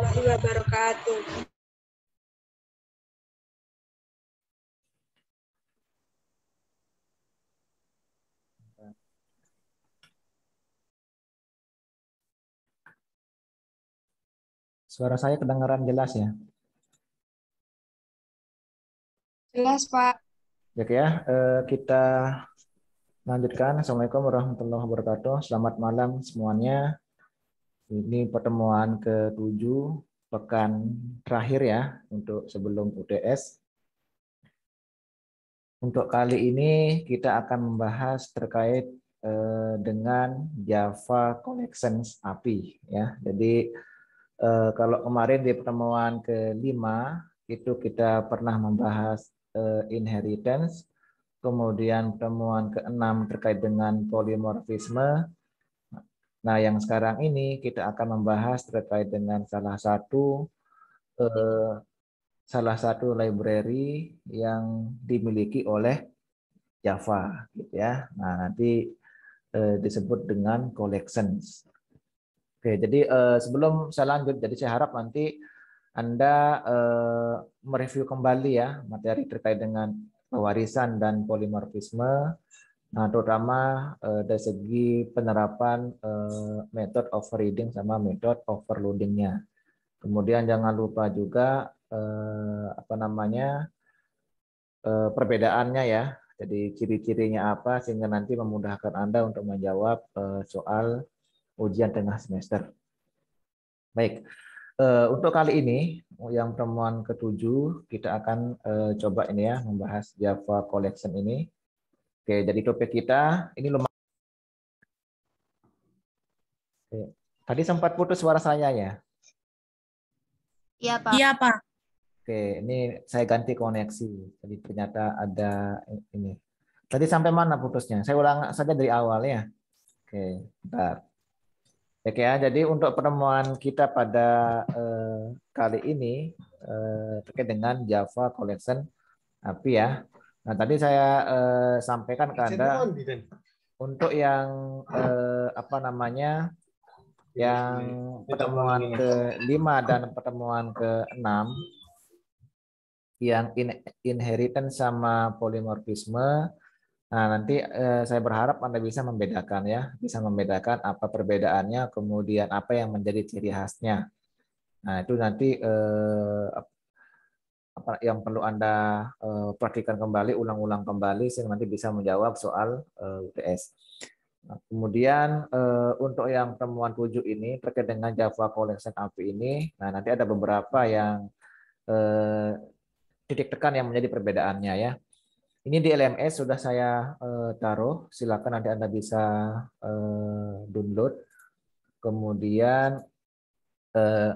warahmatullahi wabarakatuh. Suara saya kedengaran jelas ya? Jelas, Pak. Oke ya, eh, kita lanjutkan. Assalamualaikum warahmatullahi wabarakatuh. Selamat malam semuanya. Ini pertemuan ke-7 pekan terakhir ya untuk sebelum UTS. Untuk kali ini kita akan membahas terkait eh, dengan Java Collections API ya. Jadi eh, kalau kemarin di pertemuan ke-5 itu kita pernah membahas eh, inheritance kemudian pertemuan ke-6 terkait dengan polimorfisme, Nah, yang sekarang ini kita akan membahas terkait dengan salah satu eh, salah satu library yang dimiliki oleh Java, gitu ya. Nah, nanti eh, disebut dengan collections. Oke, jadi eh, sebelum saya lanjut, jadi saya harap nanti anda eh, mereview kembali ya materi terkait dengan pewarisan dan polimorfisme Nah, terutama eh, dari segi penerapan eh, method reading sama method overloadingnya. Kemudian jangan lupa juga eh, apa namanya eh, perbedaannya ya. Jadi ciri-cirinya apa sehingga nanti memudahkan anda untuk menjawab eh, soal ujian tengah semester. Baik, eh, untuk kali ini yang pertemuan ketujuh kita akan eh, coba ini ya membahas Java Collection ini Oke, jadi topik kita ini lumayan. Tadi sempat putus suara saya ya? Iya, Pak. Iya, Pak. Oke, ini saya ganti koneksi. Jadi ternyata ada ini. Tadi sampai mana putusnya? Saya ulang saja dari awal ya. Oke, bentar. Oke ya, jadi untuk pertemuan kita pada eh, kali ini eh, terkait dengan Java Collection API ya. Nah, tadi saya eh, sampaikan ke Anda untuk yang eh, apa namanya? yang pertemuan ke lima dan pertemuan ke enam yang in inheritance sama polimorfisme. Nah, nanti eh, saya berharap Anda bisa membedakan ya, bisa membedakan apa perbedaannya, kemudian apa yang menjadi ciri khasnya. Nah, itu nanti eh, apa yang perlu Anda uh, eh, perhatikan kembali, ulang-ulang kembali sehingga nanti bisa menjawab soal uh, eh, UTS. Nah, kemudian uh, untuk yang temuan 7 ini terkait dengan Java Collection API ini, nah nanti ada beberapa yang uh, titik tekan yang menjadi perbedaannya ya. Ini di LMS sudah saya uh, taruh, silakan nanti Anda bisa uh, download. Kemudian uh,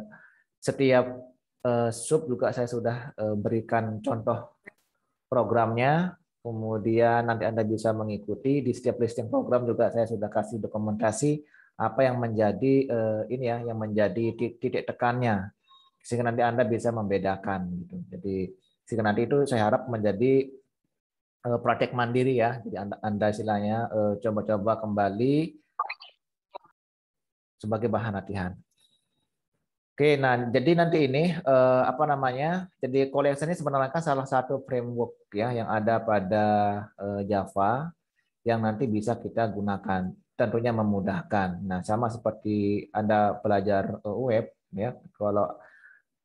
setiap Eh, sub juga saya sudah eh, berikan contoh programnya. Kemudian nanti Anda bisa mengikuti di setiap listing program juga saya sudah kasih dokumentasi apa yang menjadi eh, ini ya yang menjadi titik tekannya sehingga nanti Anda bisa membedakan gitu. Jadi sehingga nanti itu saya harap menjadi praktek mandiri ya. Jadi Anda, anda istilahnya coba-coba kembali sebagai bahan latihan. Oke, nah jadi nanti ini uh, apa namanya? Jadi collection ini sebenarnya kan salah satu framework ya yang ada pada uh, Java yang nanti bisa kita gunakan. Tentunya memudahkan. Nah, sama seperti Anda belajar uh, web ya, kalau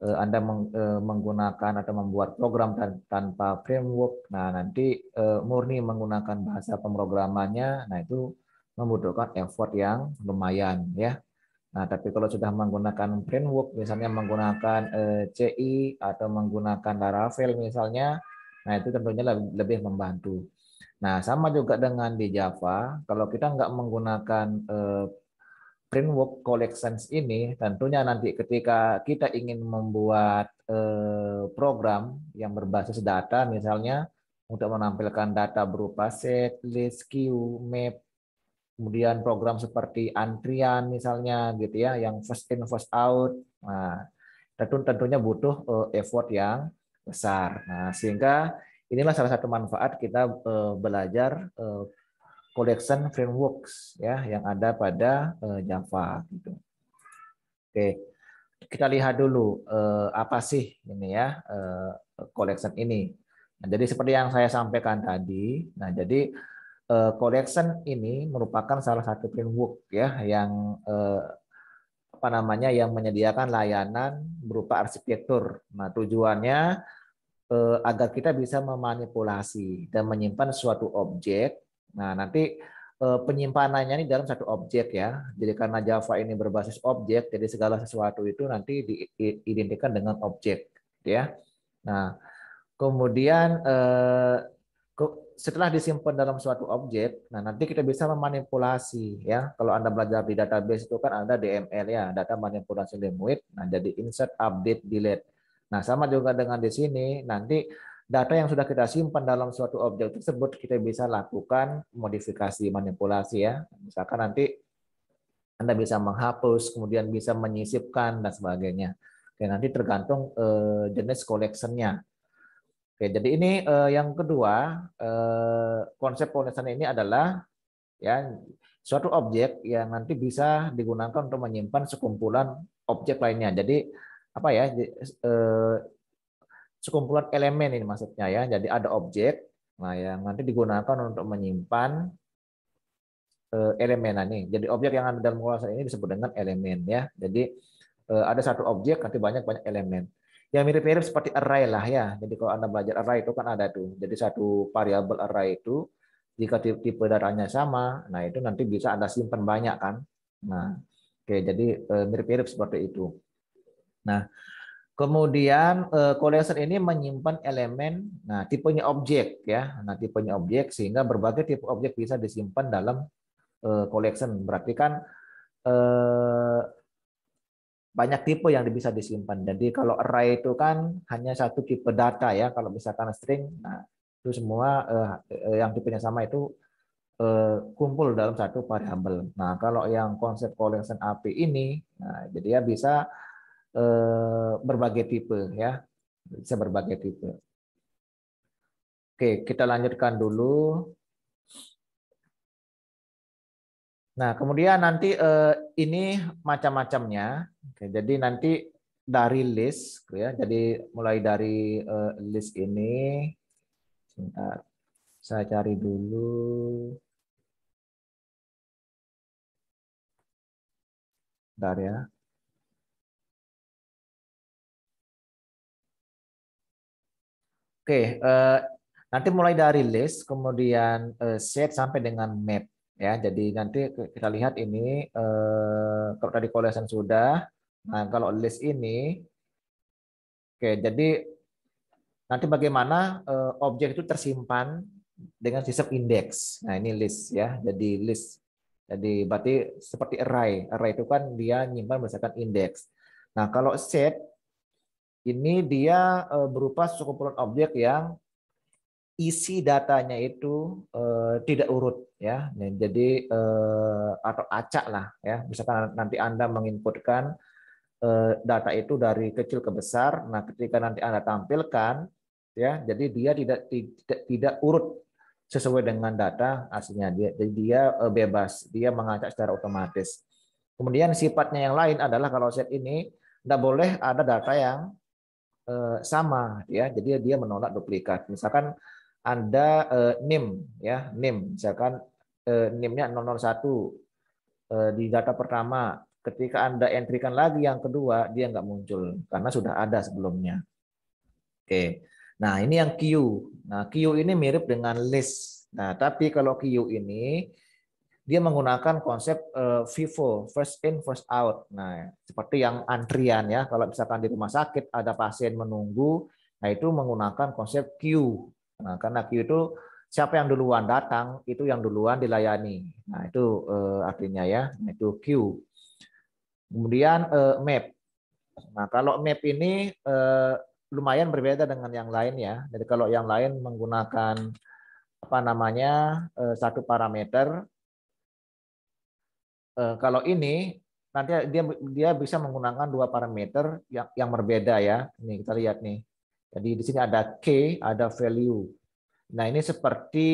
uh, Anda meng, uh, menggunakan atau membuat program tan tanpa framework, nah nanti uh, murni menggunakan bahasa pemrogramannya, nah itu membutuhkan effort yang lumayan ya. Nah, tapi kalau sudah menggunakan framework, misalnya menggunakan eh, CI atau menggunakan Laravel misalnya, nah itu tentunya lebih membantu. Nah, sama juga dengan di Java, kalau kita nggak menggunakan eh, framework collections ini, tentunya nanti ketika kita ingin membuat eh, program yang berbasis data misalnya, untuk menampilkan data berupa set, list, queue, map, kemudian program seperti antrian misalnya gitu ya yang first in first out nah tentu tentunya butuh eh, effort yang besar nah sehingga inilah salah satu manfaat kita eh, belajar eh, collection frameworks ya yang ada pada Java gitu oke kita lihat dulu apa sih ini ya collection ini nah, jadi seperti yang saya sampaikan tadi nah jadi uh, collection ini merupakan salah satu framework ya yang eh, apa namanya yang menyediakan layanan berupa arsitektur. Nah, tujuannya eh, agar kita bisa memanipulasi dan menyimpan suatu objek. Nah, nanti penyimpanannya ini dalam satu objek ya. Jadi karena Java ini berbasis objek, jadi segala sesuatu itu nanti diidentikan dengan objek gitu ya. Nah, kemudian setelah disimpan dalam suatu objek, nah nanti kita bisa memanipulasi ya. Kalau Anda belajar di database itu kan ada DML ya, data manipulasi limit. Nah, jadi insert, update, delete. Nah, sama juga dengan di sini, nanti data yang sudah kita simpan dalam suatu objek tersebut kita bisa lakukan modifikasi, manipulasi ya. Misalkan nanti Anda bisa menghapus, kemudian bisa menyisipkan dan sebagainya. Oke, nanti tergantung eh, jenis collection-nya. Oke, jadi ini eh, yang kedua eh, konsep polesan ini adalah ya suatu objek yang nanti bisa digunakan untuk menyimpan sekumpulan objek lainnya. Jadi apa ya eh, sekumpulan elemen ini maksudnya ya. Jadi ada objek nah yang nanti digunakan untuk menyimpan eh, elemen nah, Jadi objek yang ada dalam kawasan ini disebut dengan elemen ya. Jadi eh, ada satu objek nanti banyak banyak elemen ya mirip-mirip seperti array lah ya. Jadi kalau Anda belajar array itu kan ada tuh. Jadi satu variabel array itu jika tipe datanya sama, nah itu nanti bisa Anda simpan banyak kan. Nah, oke jadi eh, mirip-mirip seperti itu. Nah, kemudian eh, collection ini menyimpan elemen nah tipenya objek ya. Nah, tipenya objek sehingga berbagai tipe objek bisa disimpan dalam eh, collection. Berarti kan banyak tipe yang bisa disimpan. Jadi kalau array itu kan hanya satu tipe data ya. Kalau misalkan string, nah itu semua eh, eh yang tipenya sama itu eh, kumpul dalam satu variabel. Nah kalau yang konsep collection API ini, nah, jadi ya bisa eh, berbagai tipe ya, bisa berbagai tipe. Oke, kita lanjutkan dulu. Nah kemudian nanti eh, ini macam-macamnya. Oke, jadi nanti dari list gitu ya. Jadi mulai dari uh, list ini sebentar. Saya cari dulu. Bentar ya. Oke, uh, nanti mulai dari list, kemudian uh, set sampai dengan map ya. Jadi nanti kita lihat ini kalau tadi collection sudah, Nah, kalau list ini, oke, jadi nanti bagaimana eh, objek itu tersimpan dengan sistem indeks. Nah, ini list ya, jadi list. Jadi berarti seperti array. Array itu kan dia nyimpan berdasarkan indeks. Nah, kalau set ini dia eh, berupa sekumpulan objek yang isi datanya itu eh, tidak urut ya. Nah, jadi atau acak lah ya. Misalkan nanti Anda menginputkan Eh, data itu dari kecil ke besar. Nah, ketika nanti Anda tampilkan, ya, jadi dia tidak tidak, tidak urut sesuai dengan data aslinya. Dia, Jadi dia eh, bebas, dia mengacak secara otomatis. Kemudian sifatnya yang lain adalah kalau set ini tidak boleh ada data yang eh, sama, ya. Jadi dia menolak duplikat. Misalkan Anda NIM, ya, NIM, misalkan nimnya nim 001 di data pertama Ketika Anda entrikan lagi yang kedua, dia nggak muncul karena sudah ada sebelumnya. Oke. Nah, ini yang Q. Nah, Q ini mirip dengan list. Nah, tapi kalau Q ini dia menggunakan konsep FIFO, eh, first in first out. Nah, seperti yang antrian ya, kalau misalkan di rumah sakit ada pasien menunggu, nah itu menggunakan konsep Q. Nah, karena Q itu siapa yang duluan datang, itu yang duluan dilayani. Nah, itu eh, artinya ya, nah, itu Q. Kemudian uh, map. Nah, kalau map ini uh, lumayan berbeda dengan yang lain ya. Jadi kalau yang lain menggunakan apa namanya uh, satu parameter, Uh, kalau ini nanti dia dia bisa menggunakan dua parameter yang yang berbeda ya. Ini kita lihat nih. Jadi di sini ada k, ada value. Nah ini seperti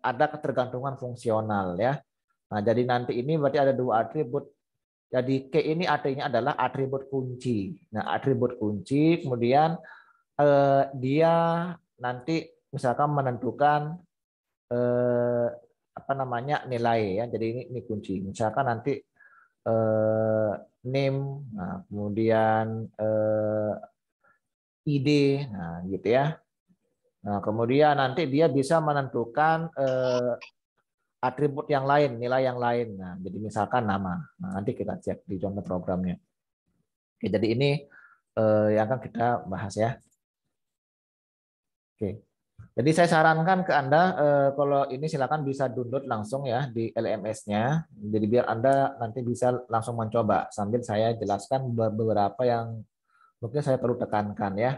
ada ketergantungan fungsional ya. Nah jadi nanti ini berarti ada dua atribut jadi K ini artinya adalah atribut kunci. Nah, atribut kunci kemudian eh, dia nanti misalkan menentukan eh, apa namanya nilai ya. Jadi ini, ini kunci. Misalkan nanti eh, name, nah, kemudian eh, ID, nah gitu ya. Nah, kemudian nanti dia bisa menentukan eh, atribut yang lain, nilai yang lain. Nah, jadi misalkan nama. Nah, nanti kita cek di contoh programnya. Oke, jadi ini eh, yang akan kita bahas ya. Oke. Jadi saya sarankan ke Anda eh, kalau ini silakan bisa download langsung ya di LMS-nya. Jadi biar Anda nanti bisa langsung mencoba sambil saya jelaskan beberapa yang mungkin saya perlu tekankan ya.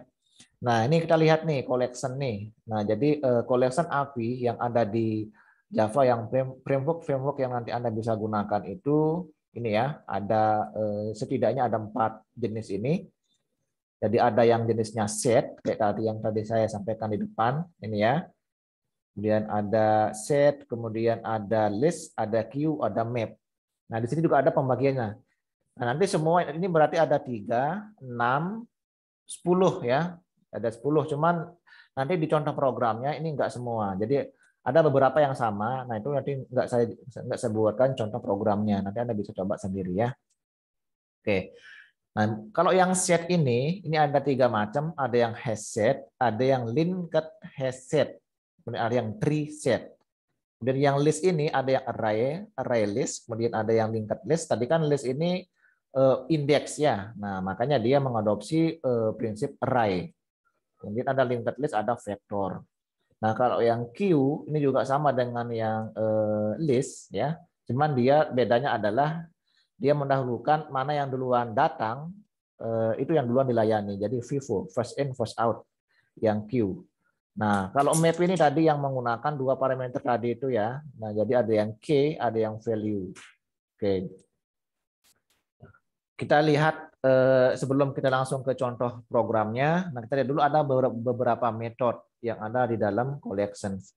Nah, ini kita lihat nih collection nih. Nah, jadi eh, collection API yang ada di Java yang framework framework yang nanti Anda bisa gunakan itu ini ya, ada eh, setidaknya ada empat jenis ini. Jadi ada yang jenisnya set kayak tadi yang tadi saya sampaikan di depan ini ya. Kemudian ada set, kemudian ada list, ada queue, ada map. Nah, di sini juga ada pembagiannya. Nah, nanti semua ini berarti ada 3, 6, 10 ya. Ada 10 cuman nanti di contoh programnya ini enggak semua. Jadi ada beberapa yang sama. Nah itu nanti nggak saya nggak saya buatkan contoh programnya. Nanti anda bisa coba sendiri ya. Oke. Nah kalau yang set ini, ini ada tiga macam. Ada yang hash set, ada yang linked hash set, kemudian ada yang tree set. Kemudian yang list ini ada yang array, array list, kemudian ada yang linked list. Tadi kan list ini uh, eh, indeks ya. Nah, makanya dia mengadopsi uh, prinsip array. Kemudian ada linked list, ada vektor. Nah, kalau yang Q ini juga sama dengan yang uh, list ya. Cuman dia bedanya adalah dia mendahulukan mana yang duluan datang uh, itu yang duluan dilayani. Jadi FIFO, first in first out yang Q. Nah, kalau map ini tadi yang menggunakan dua parameter tadi itu ya. Nah, jadi ada yang K, ada yang value. Oke. Kita lihat Eh, sebelum kita langsung ke contoh programnya, nah kita lihat dulu ada beberapa metode yang ada di dalam collections.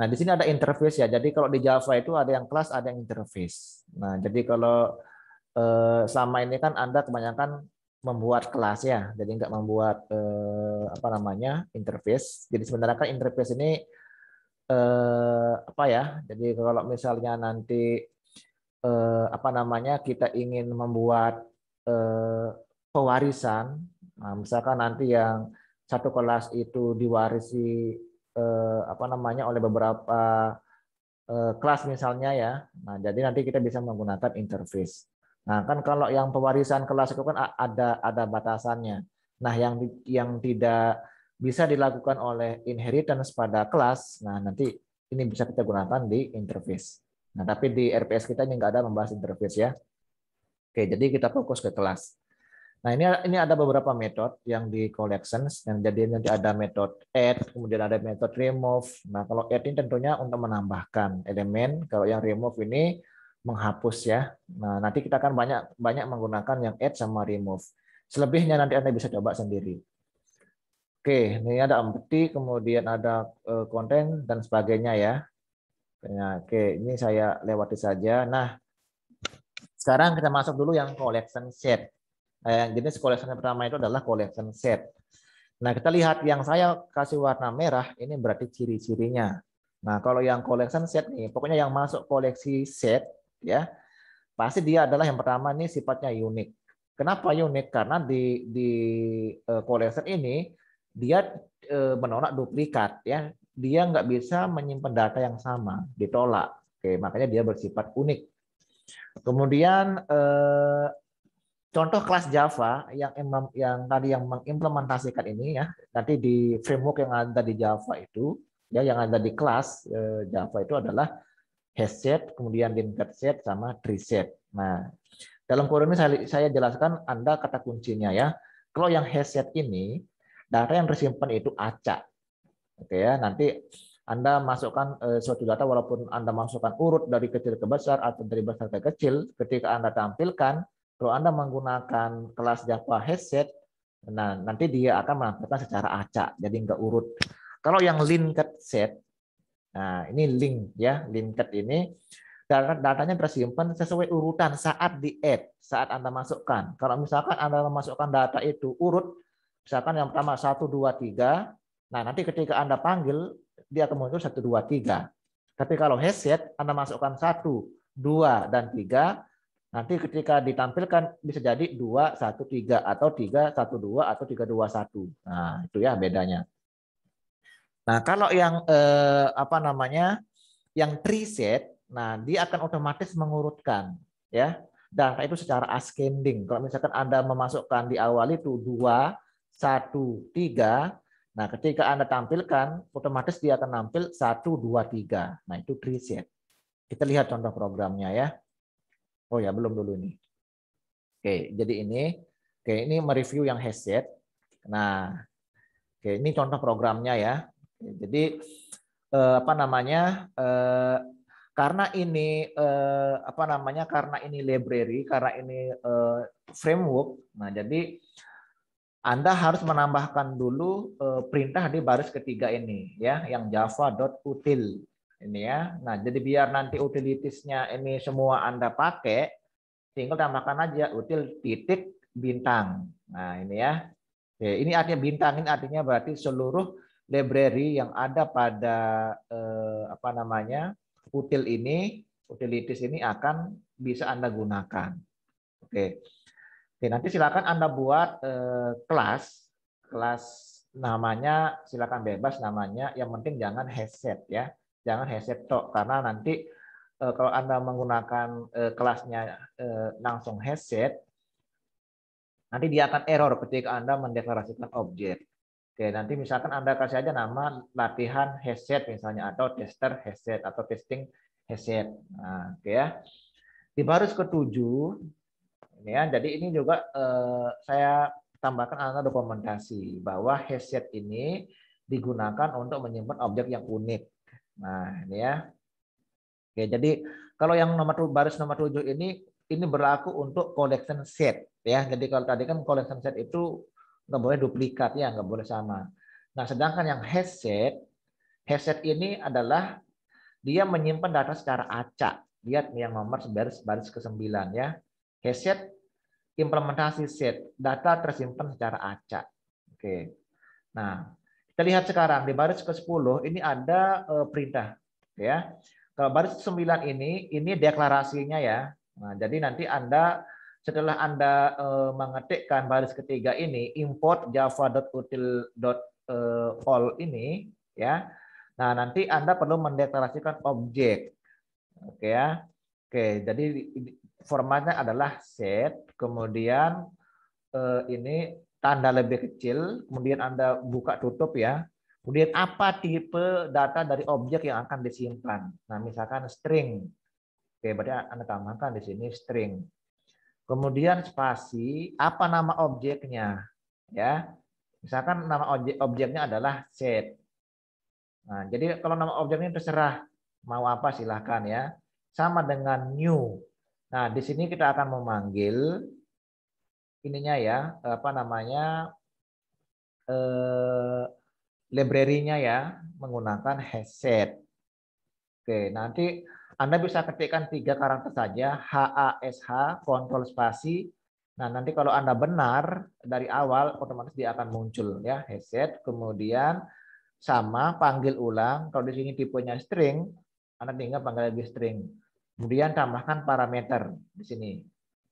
Nah, di sini ada interface ya. Jadi kalau di Java itu ada yang kelas, ada yang interface. Nah, jadi kalau eh, selama ini kan Anda kebanyakan membuat kelas ya. Jadi nggak membuat eh, apa namanya? interface. Jadi sebenarnya kan interface ini apa ya? Jadi kalau misalnya nanti apa namanya? kita ingin membuat Eh, pewarisan. Nah, misalkan nanti yang satu kelas itu diwarisi eh, apa namanya oleh beberapa eh, kelas misalnya ya. Nah, jadi nanti kita bisa menggunakan interface. Nah, kan kalau yang pewarisan kelas itu kan ada ada batasannya. Nah, yang yang tidak bisa dilakukan oleh inheritance pada kelas, nah nanti ini bisa kita gunakan di interface. Nah, tapi di RPS kita ini nggak ada membahas interface ya. Oke, jadi kita fokus ke kelas. Nah, ini ini ada beberapa metode yang di collections yang jadi nanti ada metode add, kemudian ada metode remove. Nah, kalau add ini tentunya untuk menambahkan elemen, kalau yang remove ini menghapus ya. Nah, nanti kita akan banyak banyak menggunakan yang add sama remove. Selebihnya nanti Anda bisa coba sendiri. Oke, ini ada empty, kemudian ada konten e, dan sebagainya ya. Nah, oke, ini saya lewati saja. Nah, sekarang kita masuk dulu yang collection set. Eh, jenis collection yang pertama itu adalah collection set. Nah, kita lihat yang saya kasih warna merah, ini berarti ciri-cirinya. Nah, kalau yang collection set nih, pokoknya yang masuk koleksi set, ya, pasti dia adalah yang pertama nih sifatnya unik. Kenapa unik? Karena di, di eh, collection ini, dia uh, menolak duplikat, ya. Dia nggak bisa menyimpan data yang sama, ditolak. Oke, makanya dia bersifat unik. Kemudian eh, contoh kelas Java yang yang tadi yang mengimplementasikan ini ya, nanti di framework yang ada di Java itu ya yang ada di kelas eh, Java itu adalah hash kemudian linked set sama tree Nah, dalam kurun ini saya, saya jelaskan Anda kata kuncinya ya. Kalau yang hash ini data yang tersimpan itu acak. Oke ya, nanti anda masukkan eh, suatu data walaupun Anda masukkan urut dari kecil ke besar atau dari besar ke kecil, ketika Anda tampilkan, kalau Anda menggunakan kelas Java headset, nah nanti dia akan menampilkan secara acak, jadi nggak urut. Kalau yang linked set, nah ini link ya, linked ini data datanya tersimpan sesuai urutan saat di add, saat Anda masukkan. Kalau misalkan Anda memasukkan data itu urut, misalkan yang pertama 1, 2, 3, nah nanti ketika Anda panggil, dia akan muncul 1, 2, 3. Tapi kalau headset, Anda masukkan 1, 2, dan 3, nanti ketika ditampilkan bisa jadi 2, 1, 3, atau 3, 1, 2, atau 3, 2, 1. Nah, itu ya bedanya. Nah, kalau yang eh, apa namanya yang preset, nah dia akan otomatis mengurutkan ya. Dan itu secara ascending. Kalau misalkan Anda memasukkan di awal itu 2, 1, 3, Nah, ketika Anda tampilkan, otomatis dia akan tampil 1, 2, 3. Nah, itu tree Kita lihat contoh programnya ya. Oh ya, belum dulu nih. Oke, jadi ini oke ini mereview yang headset. Nah, oke ini contoh programnya ya. Jadi eh, apa namanya? Eh, karena ini eh, apa namanya? Karena ini library, karena ini eh, framework. Nah, jadi anda harus menambahkan dulu eh, perintah di baris ketiga ini ya yang java.util ini ya. Nah, jadi biar nanti utilitiesnya ini semua Anda pakai, tinggal tambahkan aja util titik bintang. Nah, ini ya. Oke, ini artinya bintang, ini artinya berarti seluruh library yang ada pada eh, apa namanya? util ini, utilitis ini akan bisa Anda gunakan. Oke. Oke, nanti silakan Anda buat eh, kelas kelas namanya silakan bebas namanya yang penting jangan headset ya. Jangan headset tok karena nanti eh, kalau Anda menggunakan eh, kelasnya eh, langsung headset nanti dia akan error ketika Anda mendeklarasikan objek. Oke, nanti misalkan Anda kasih aja nama latihan headset misalnya atau tester headset atau testing headset. Nah, oke ya. Di baris ketujuh ya. Jadi ini juga eh, saya tambahkan ada dokumentasi bahwa headset ini digunakan untuk menyimpan objek yang unik. Nah, ini ya. Oke, jadi kalau yang nomor baris nomor 7 ini ini berlaku untuk collection set ya. Jadi kalau tadi kan collection set itu nggak boleh duplikat ya, nggak boleh sama. Nah, sedangkan yang headset headset ini adalah dia menyimpan data secara acak. Lihat yang nomor baris baris ke-9 ya. Headset implementasi set data tersimpan secara acak. Oke. Nah, kita lihat sekarang di baris ke-10 ini ada eh, perintah ya. Kalau baris 9 ini ini deklarasinya ya. Nah, jadi nanti Anda setelah Anda eh, mengetikkan baris ketiga ini import java.util.all ini ya. Nah, nanti Anda perlu mendeklarasikan objek. Oke ya. Oke, jadi formatnya adalah set, kemudian eh, ini tanda lebih kecil, kemudian Anda buka tutup ya. Kemudian apa tipe data dari objek yang akan disimpan? Nah, misalkan string. Oke, berarti Anda tambahkan di sini string. Kemudian spasi, apa nama objeknya? Ya. Misalkan nama objek, objeknya adalah set. Nah, jadi kalau nama objeknya terserah mau apa silahkan ya. Sama dengan new. Nah, di sini kita akan memanggil ininya ya, apa namanya? eh library-nya ya menggunakan headset. Oke, nanti Anda bisa ketikkan tiga karakter saja, H A HASH, kontrol spasi. Nah, nanti kalau Anda benar dari awal otomatis dia akan muncul ya headset, kemudian sama panggil ulang. Kalau di sini tipenya string, Anda tinggal panggil lagi string. Kemudian tambahkan parameter di sini.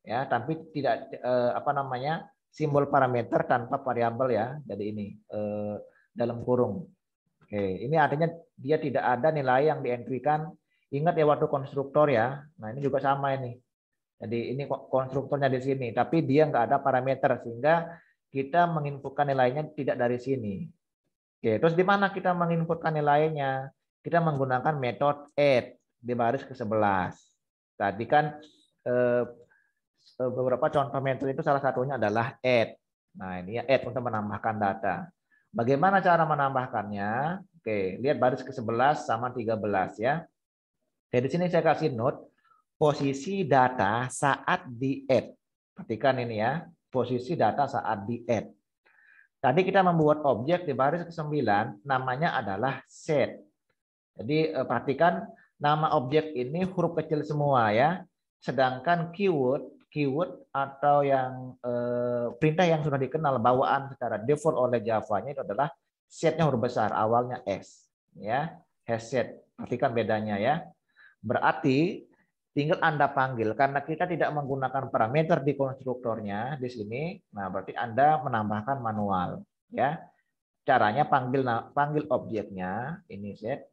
Ya, tapi tidak eh, apa namanya? simbol parameter tanpa variabel ya. Jadi ini eh, dalam kurung. Oke, ini artinya dia tidak ada nilai yang dientrikan. Ingat ya waktu konstruktor ya. Nah, ini juga sama ini. Jadi ini konstruktornya di sini, tapi dia nggak ada parameter sehingga kita menginputkan nilainya tidak dari sini. Oke, terus di mana kita menginputkan nilainya? Kita menggunakan metode add di baris ke-11. Tadi kan eh, eh, beberapa contoh mentor itu salah satunya adalah add. Nah, ini ya add untuk menambahkan data. Bagaimana cara menambahkannya? Oke, lihat baris ke-11 sama 13 ya. Jadi sini saya kasih note posisi data saat di add. Perhatikan ini ya, posisi data saat di add. Tadi kita membuat objek di baris ke-9 namanya adalah set. Jadi eh, perhatikan Nama objek ini huruf kecil semua ya. Sedangkan keyword keyword atau yang eh, perintah yang sudah dikenal bawaan secara default oleh Java-nya itu adalah setnya huruf besar, awalnya S, ya, has set. Perhatikan bedanya ya. Berarti tinggal Anda panggil karena kita tidak menggunakan parameter di konstruktornya di sini. Nah, berarti Anda menambahkan manual, ya. Caranya panggil panggil objeknya ini set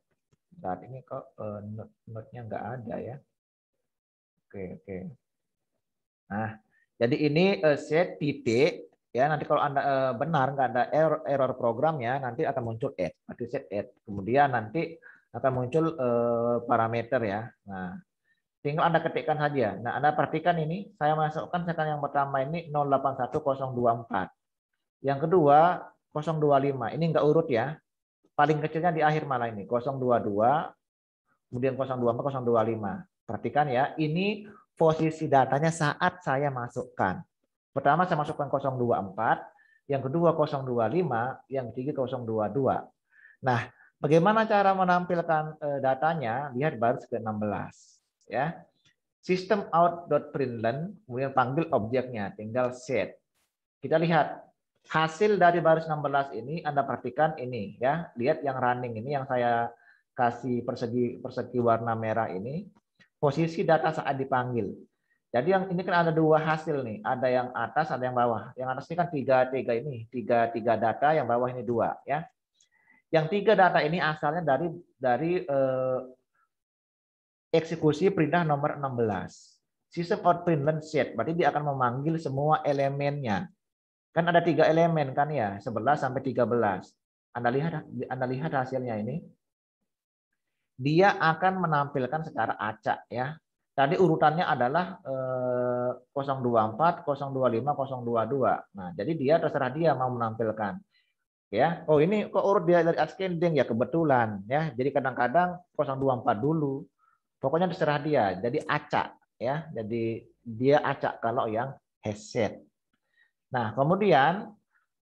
saat ini kok uh, note-nya nggak ada ya. Oke, oke. Nah, jadi ini uh, set titik ya nanti kalau anda uh, benar nggak ada error, error program ya nanti akan muncul add, nanti set add. Kemudian nanti akan muncul uh, parameter ya. Nah, tinggal anda ketikkan saja. Nah, anda perhatikan ini saya masukkan sekarang yang pertama ini 081024. Yang kedua 025. Ini enggak urut ya paling kecilnya di akhir mana ini? 022, kemudian 024, 025. Perhatikan ya, ini posisi datanya saat saya masukkan. Pertama saya masukkan 024, yang kedua 025, yang ketiga 022. Nah, bagaimana cara menampilkan eh, datanya? Lihat baris ke-16. Ya. Sistem out.println, kemudian panggil objeknya, tinggal set. Kita lihat hasil dari baris 16 ini Anda perhatikan ini ya. Lihat yang running ini yang saya kasih persegi persegi warna merah ini. Posisi data saat dipanggil. Jadi yang ini kan ada dua hasil nih, ada yang atas, ada yang bawah. Yang atas ini kan tiga, tiga ini, tiga, tiga data, yang bawah ini dua, ya. Yang tiga data ini asalnya dari dari eh, eksekusi perintah nomor 16. System out print set, berarti dia akan memanggil semua elemennya. Kan ada tiga elemen kan ya, 11 sampai 13. Anda lihat Anda lihat hasilnya ini. Dia akan menampilkan secara acak ya. Tadi urutannya adalah 024, 025, 022. Nah, jadi dia terserah dia mau menampilkan. Ya, oh ini kok urut dia dari ascending ya kebetulan ya. Jadi kadang-kadang 024 dulu. Pokoknya terserah dia. Jadi acak ya. Jadi dia acak kalau yang headset Nah, kemudian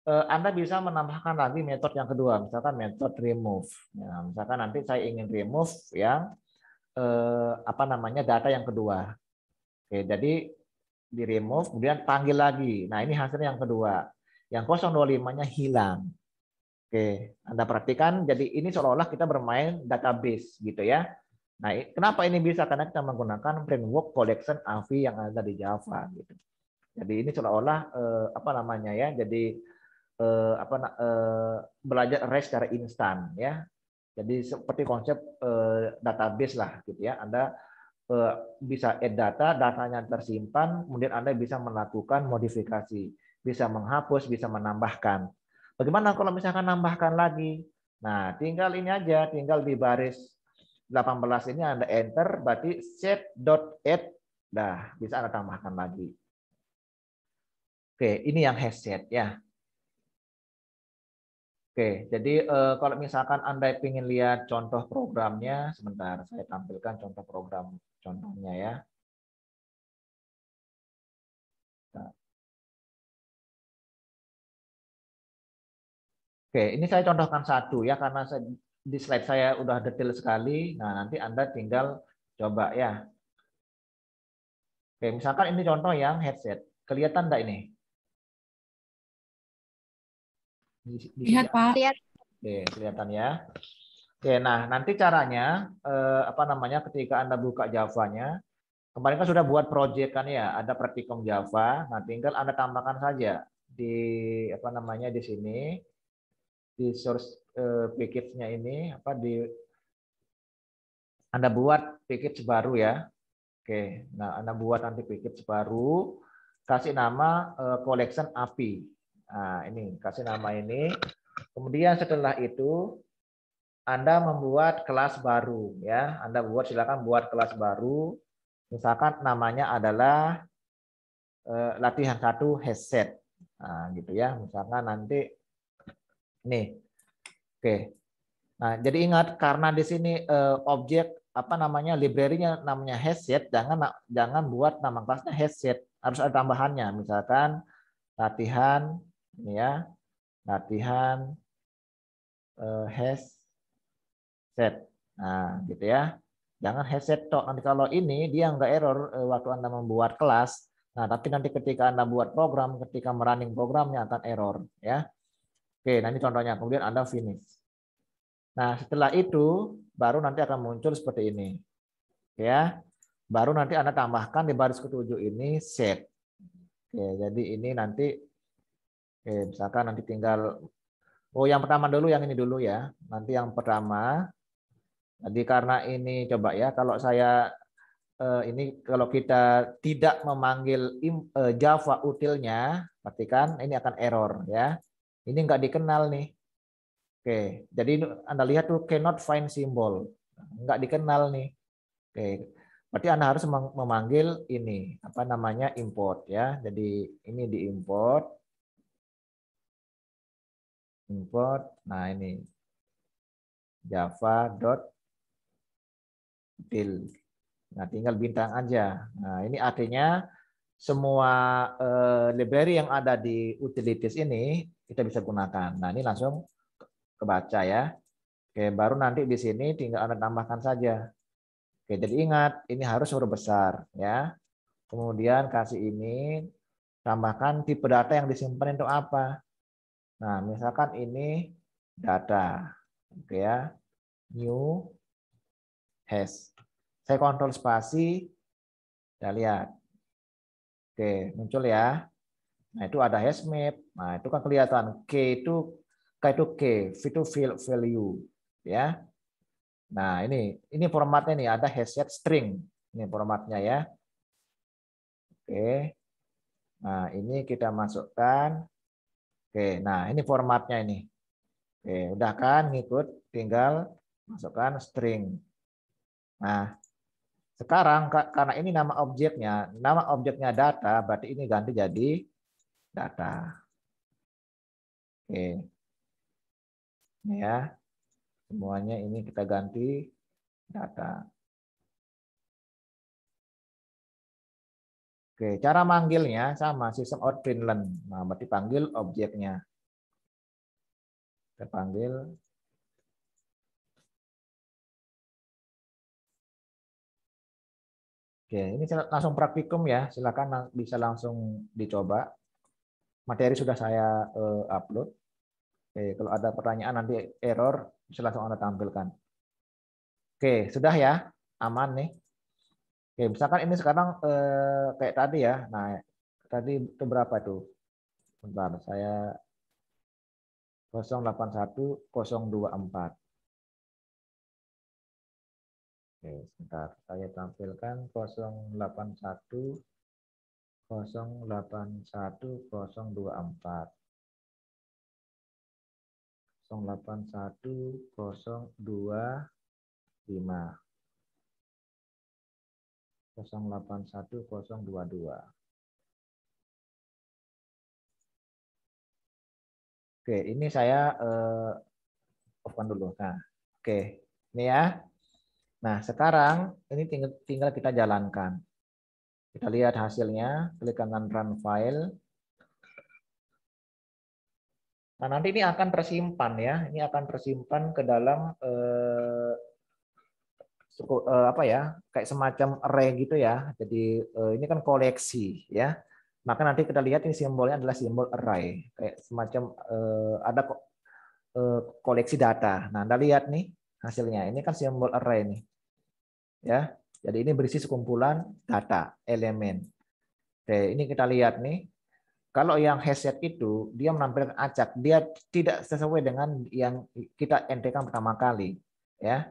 eh, anda bisa menambahkan lagi metode yang kedua, misalkan metode remove. Nah, misalkan nanti saya ingin remove yang eh, apa namanya data yang kedua. Oke, jadi di remove, kemudian panggil lagi. Nah ini hasil yang kedua. Yang 025-nya hilang. Oke, Anda perhatikan. Jadi ini seolah-olah kita bermain database gitu ya. Nah, kenapa ini bisa? Karena kita menggunakan framework collection AVI yang ada di Java gitu. Jadi ini seolah-olah eh, apa namanya ya, jadi eh, apa eh, belajar race secara instan ya. Jadi seperti konsep eh, database lah gitu ya. Anda eh, bisa add data, datanya tersimpan, kemudian Anda bisa melakukan modifikasi, bisa menghapus, bisa menambahkan. Bagaimana kalau misalkan nambahkan lagi? Nah, tinggal ini aja, tinggal di baris 18 ini Anda enter, berarti set.add, dah bisa Anda tambahkan lagi. Oke, ini yang headset ya. Oke, jadi eh, kalau misalkan Anda ingin lihat contoh programnya, sebentar saya tampilkan contoh program contohnya ya. Oke, ini saya contohkan satu ya karena saya, di slide saya udah detail sekali. Nah, nanti Anda tinggal coba ya. Oke, misalkan ini contoh yang headset. Kelihatan enggak ini? Lihat ya. Pak. Lihat. Oke, kelihatan ya. Oke, nah nanti caranya eh, apa namanya ketika Anda buka Javanya, kemarin kan sudah buat project kan ya, ada praktikum Java, nah tinggal Anda tambahkan saja di apa namanya di sini di source eh, package-nya ini apa di Anda buat package baru ya. Oke, nah Anda buat nanti package baru kasih nama eh, collection API. Nah, ini kasih nama ini. Kemudian setelah itu Anda membuat kelas baru ya. Anda buat silakan buat kelas baru. Misalkan namanya adalah eh, latihan satu headset. Nah, gitu ya. Misalkan nanti nih. Oke. Nah, jadi ingat karena di sini eh, objek apa namanya library-nya namanya headset, jangan jangan buat nama kelasnya headset. Harus ada tambahannya. Misalkan latihan ya latihan uh, eh, has set. Nah, gitu ya. Jangan set toh Nanti kalau ini dia nggak error eh, waktu Anda membuat kelas. Nah, tapi nanti ketika Anda buat program, ketika merunning programnya akan error, ya. Oke, nanti contohnya. Kemudian Anda finish. Nah, setelah itu baru nanti akan muncul seperti ini. Ya. Baru nanti Anda tambahkan di baris ketujuh ini set. Oke, jadi ini nanti Oke, misalkan nanti tinggal oh yang pertama dulu yang ini dulu ya. Nanti yang pertama jadi karena ini coba ya kalau saya eh, ini kalau kita tidak memanggil eh, Java utilnya, perhatikan ini akan error ya. Ini enggak dikenal nih. Oke, jadi Anda lihat tuh cannot find symbol. Enggak dikenal nih. Oke. Berarti Anda harus memanggil ini apa namanya import ya. Jadi ini diimport import. Nah, ini Java java.dil. Nah, tinggal bintang aja. Nah, ini artinya semua eh, library yang ada di utilities ini kita bisa gunakan. Nah, ini langsung kebaca ya. Oke, baru nanti di sini tinggal Anda tambahkan saja. Oke, jadi ingat ini harus huruf besar ya. Kemudian kasih ini tambahkan tipe data yang disimpan untuk apa. Nah, misalkan ini data, oke okay ya, new hash. Saya kontrol spasi, kita lihat. Oke, okay, muncul ya. Nah, itu ada hash map. Nah, itu kan kelihatan K itu K itu K, V itu value, ya. Nah, ini ini formatnya nih ada set string. Ini formatnya ya. Oke. Nah, ini kita masukkan Oke, nah ini formatnya ini. Oke, udah kan ngikut, tinggal masukkan string. Nah, sekarang karena ini nama objeknya, nama objeknya data, berarti ini ganti jadi data. Oke. Ini ya. Semuanya ini kita ganti data. Oke, cara manggilnya sama sistem out Finland. Nah, berarti panggil objeknya. Kita panggil Oke, ini langsung praktikum ya. Silakan bisa langsung dicoba. Materi sudah saya eh, upload. Oke, kalau ada pertanyaan nanti error bisa langsung Anda tampilkan. Oke, sudah ya. Aman nih. Oke, misalkan ini sekarang eh, kayak tadi ya. Nah, tadi itu berapa tuh? Bentar, saya 081024. Oke, sebentar. Saya tampilkan 081 081024. 081025. 081022. Oke, ini saya eh, open dulu. Nah, oke, ini ya. Nah, sekarang ini tinggal, tinggal kita jalankan. Kita lihat hasilnya. Klik kanan run file. Nah, nanti ini akan tersimpan ya. Ini akan tersimpan ke dalam eh, suku, eh, apa ya kayak semacam array gitu ya. Jadi eh, ini kan koleksi ya. Maka nanti kita lihat ini simbolnya adalah simbol array kayak semacam eh, ada eh, koleksi data. Nah, Anda lihat nih hasilnya. Ini kan simbol array nih. Ya. Jadi ini berisi sekumpulan data, elemen. Oke, ini kita lihat nih. Kalau yang headset itu dia menampilkan acak, dia tidak sesuai dengan yang kita entekan pertama kali, ya.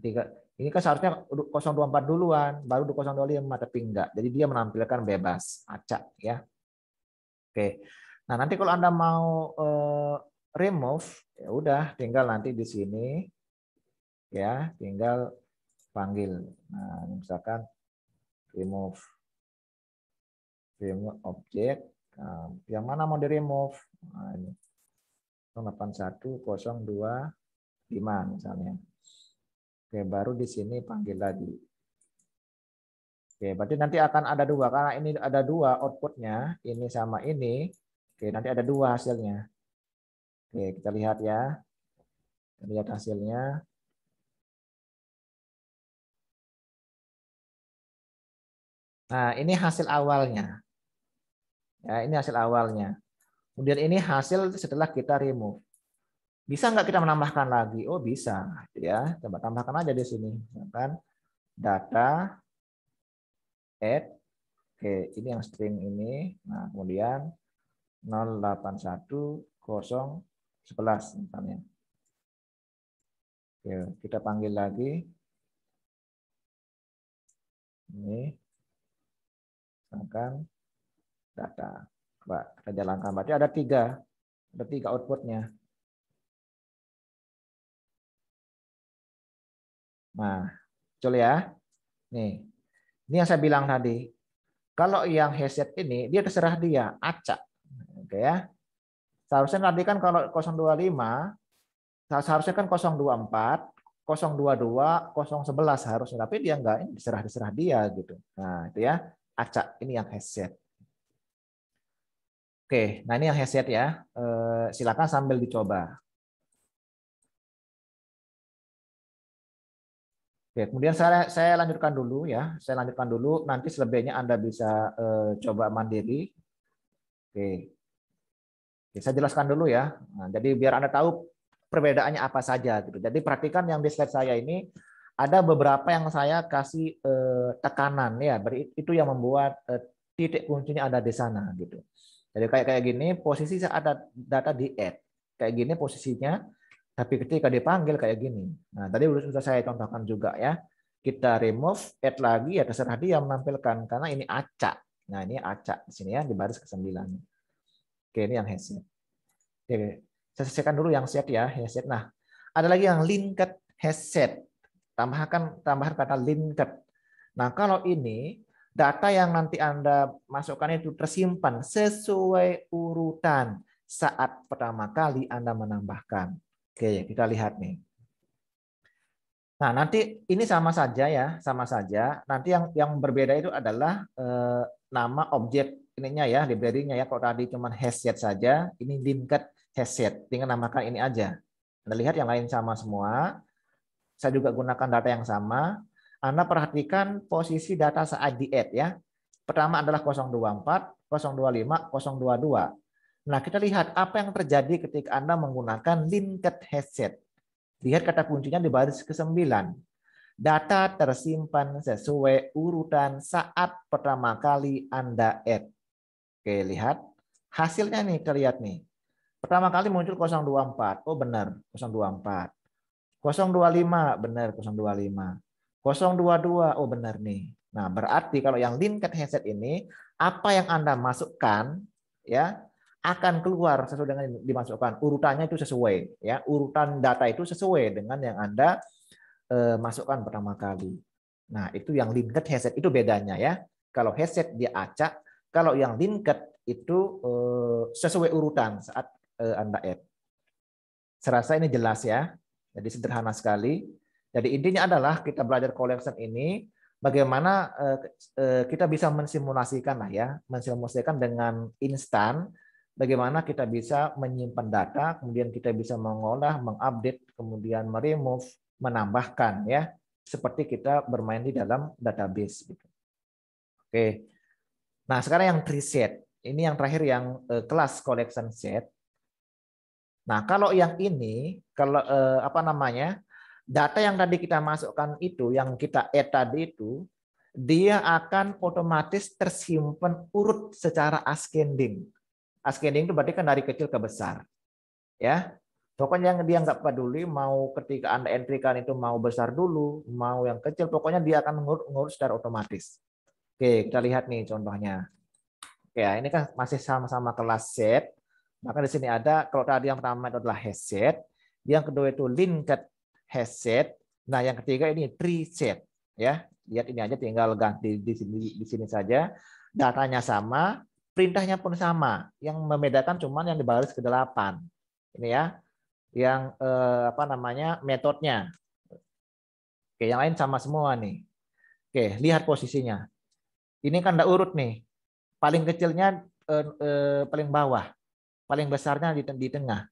Jika ini kan seharusnya 024 duluan, baru 025, tapi enggak. Jadi dia menampilkan bebas, acak ya. Oke. Nah, nanti kalau Anda mau eh, remove, ya udah tinggal nanti di sini ya, tinggal panggil. Nah, misalkan remove remove object nah, yang mana mau di remove? Nah, ini 081025 misalnya. Oke, baru di sini panggil lagi. Oke, berarti nanti akan ada dua. Karena ini ada dua outputnya, ini sama ini. Oke, nanti ada dua hasilnya. Oke, kita lihat ya. Kita lihat hasilnya. Nah, ini hasil awalnya. Ya, ini hasil awalnya. Kemudian ini hasil setelah kita remove. Bisa nggak kita menambahkan lagi? Oh bisa, gitu ya. Coba tambahkan aja di sini, kan data add, oke ini yang string ini, nah kemudian 081011 misalnya. Oke, kita panggil lagi. Ini misalkan data. Coba kita jalankan. Berarti ada tiga, ada tiga outputnya. Nah, betul ya. Nih, ini yang saya bilang tadi. Kalau yang headset ini, dia terserah dia, acak. Oke ya. Seharusnya tadi kan kalau 025, seharusnya kan 024, 022, 011 harusnya. Tapi dia enggak, ini diserah diserah dia gitu. Nah, itu ya. Acak, ini yang headset. Oke, nah ini yang headset ya. Eh, silakan sambil dicoba. Oke, kemudian saya saya lanjutkan dulu ya. Saya lanjutkan dulu nanti selebihnya Anda bisa uh, coba mandiri. Oke. Oke, saya jelaskan dulu ya. Nah, jadi biar Anda tahu perbedaannya apa saja gitu. Jadi perhatikan yang di slide saya ini ada beberapa yang saya kasih uh, tekanan ya. Itu yang membuat uh, titik kuncinya ada di sana gitu. Jadi kayak kayak gini posisi saya ada data di add. Kayak gini posisinya tapi ketika dipanggil kayak gini. Nah, tadi sudah saya contohkan juga ya. Kita remove, add lagi, ya terserah dia menampilkan. Karena ini acak. Nah, ini acak di sini ya, di baris ke-9. Oke, ini yang headset. Oke, saya selesaikan dulu yang set ya, headset. Nah, ada lagi yang linked headset. Tambahkan tambahan kata linked. Nah, kalau ini data yang nanti Anda masukkan itu tersimpan sesuai urutan saat pertama kali Anda menambahkan. Oke, kita lihat nih. Nah, nanti ini sama saja ya, sama saja. Nanti yang yang berbeda itu adalah eh, nama objek ininya ya, library-nya ya. Kalau tadi cuma hasset saja, ini linked hasset. Tinggal namakan ini aja. Anda lihat yang lain sama semua. Saya juga gunakan data yang sama. Anda perhatikan posisi data saat di add ya. Pertama adalah 024, 025, 022. Nah, kita lihat apa yang terjadi ketika Anda menggunakan linked headset. Lihat kata kuncinya di baris ke-9. Data tersimpan sesuai urutan saat pertama kali Anda add. Oke, lihat. Hasilnya nih, terlihat nih. Pertama kali muncul 024. Oh, benar. 024. 025, benar 025. 022, oh benar nih. Nah, berarti kalau yang linked headset ini, apa yang Anda masukkan, ya akan keluar sesuai dengan dimasukkan. Urutannya itu sesuai, ya. Urutan data itu sesuai dengan yang Anda eh, masukkan pertama kali. Nah, itu yang linked headset itu bedanya ya. Kalau headset dia acak, kalau yang linked itu eh, sesuai urutan saat eh, Anda add. Serasa ini jelas ya. Jadi sederhana sekali. Jadi intinya adalah kita belajar collection ini bagaimana kita bisa mensimulasikan lah ya, mensimulasikan dengan instan bagaimana kita bisa menyimpan data, kemudian kita bisa mengolah, mengupdate, kemudian meremove, menambahkan ya, seperti kita bermain di dalam database. Gitu. Oke, nah sekarang yang tree set, ini yang terakhir yang kelas eh, kelas collection set. Nah kalau yang ini, kalau uh, apa namanya data yang tadi kita masukkan itu, yang kita add tadi itu, dia akan otomatis tersimpan urut secara ascending Ascending itu berarti kan dari kecil ke besar. Ya. Pokoknya yang dia nggak peduli mau ketika Anda entrikan itu mau besar dulu, mau yang kecil, pokoknya dia akan ngur secara otomatis. Oke, kita lihat nih contohnya. Ya, ini kan masih sama-sama kelas set. Maka di sini ada kalau tadi yang pertama itu adalah headset, yang kedua itu linked headset, nah yang ketiga ini tree set ya. Lihat ini aja tinggal ganti di sini di sini saja. Datanya sama, Perintahnya pun sama, yang membedakan cuman yang dibaris baris ke-8. Ini ya, yang eh, apa namanya metodenya. Oke, yang lain sama semua nih. Oke, lihat posisinya. Ini kan tidak urut nih. Paling kecilnya eh, eh, paling bawah, paling besarnya di, di tengah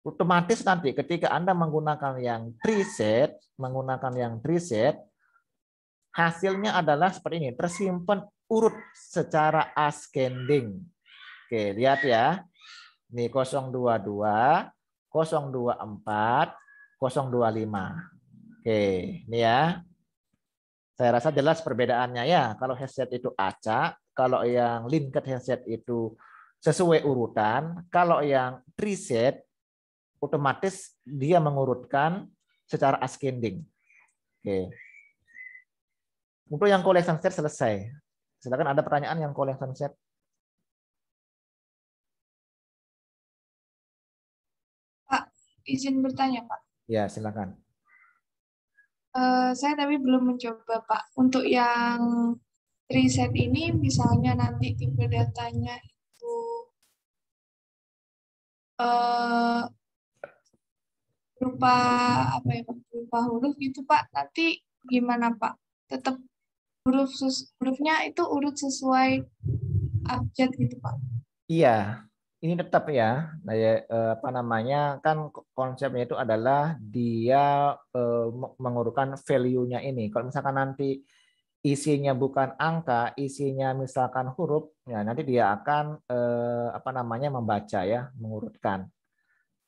otomatis nanti ketika Anda menggunakan yang preset, menggunakan yang preset, hasilnya adalah seperti ini, tersimpan urut secara ascending. Oke, lihat ya. Ini 022, 024, 025. Oke, ini ya. Saya rasa jelas perbedaannya ya. Kalau headset itu acak, kalau yang linked headset itu sesuai urutan, kalau yang preset otomatis dia mengurutkan secara ascending. Oke. Untuk yang collection set selesai. Silakan ada pertanyaan yang kau yang sunset. Pak, izin bertanya Pak. Ya, silakan. Uh, saya tapi belum mencoba Pak. Untuk yang riset ini, misalnya nanti tipe datanya itu uh, berupa apa ya Pak? Berupa huruf gitu Pak. Nanti gimana Pak? Tetap huruf sus, hurufnya itu urut sesuai abjad gitu pak iya ini tetap ya nah, ya, eh, apa namanya kan konsepnya itu adalah dia eh, mengurutkan value-nya ini kalau misalkan nanti isinya bukan angka isinya misalkan huruf ya nanti dia akan eh, apa namanya membaca ya mengurutkan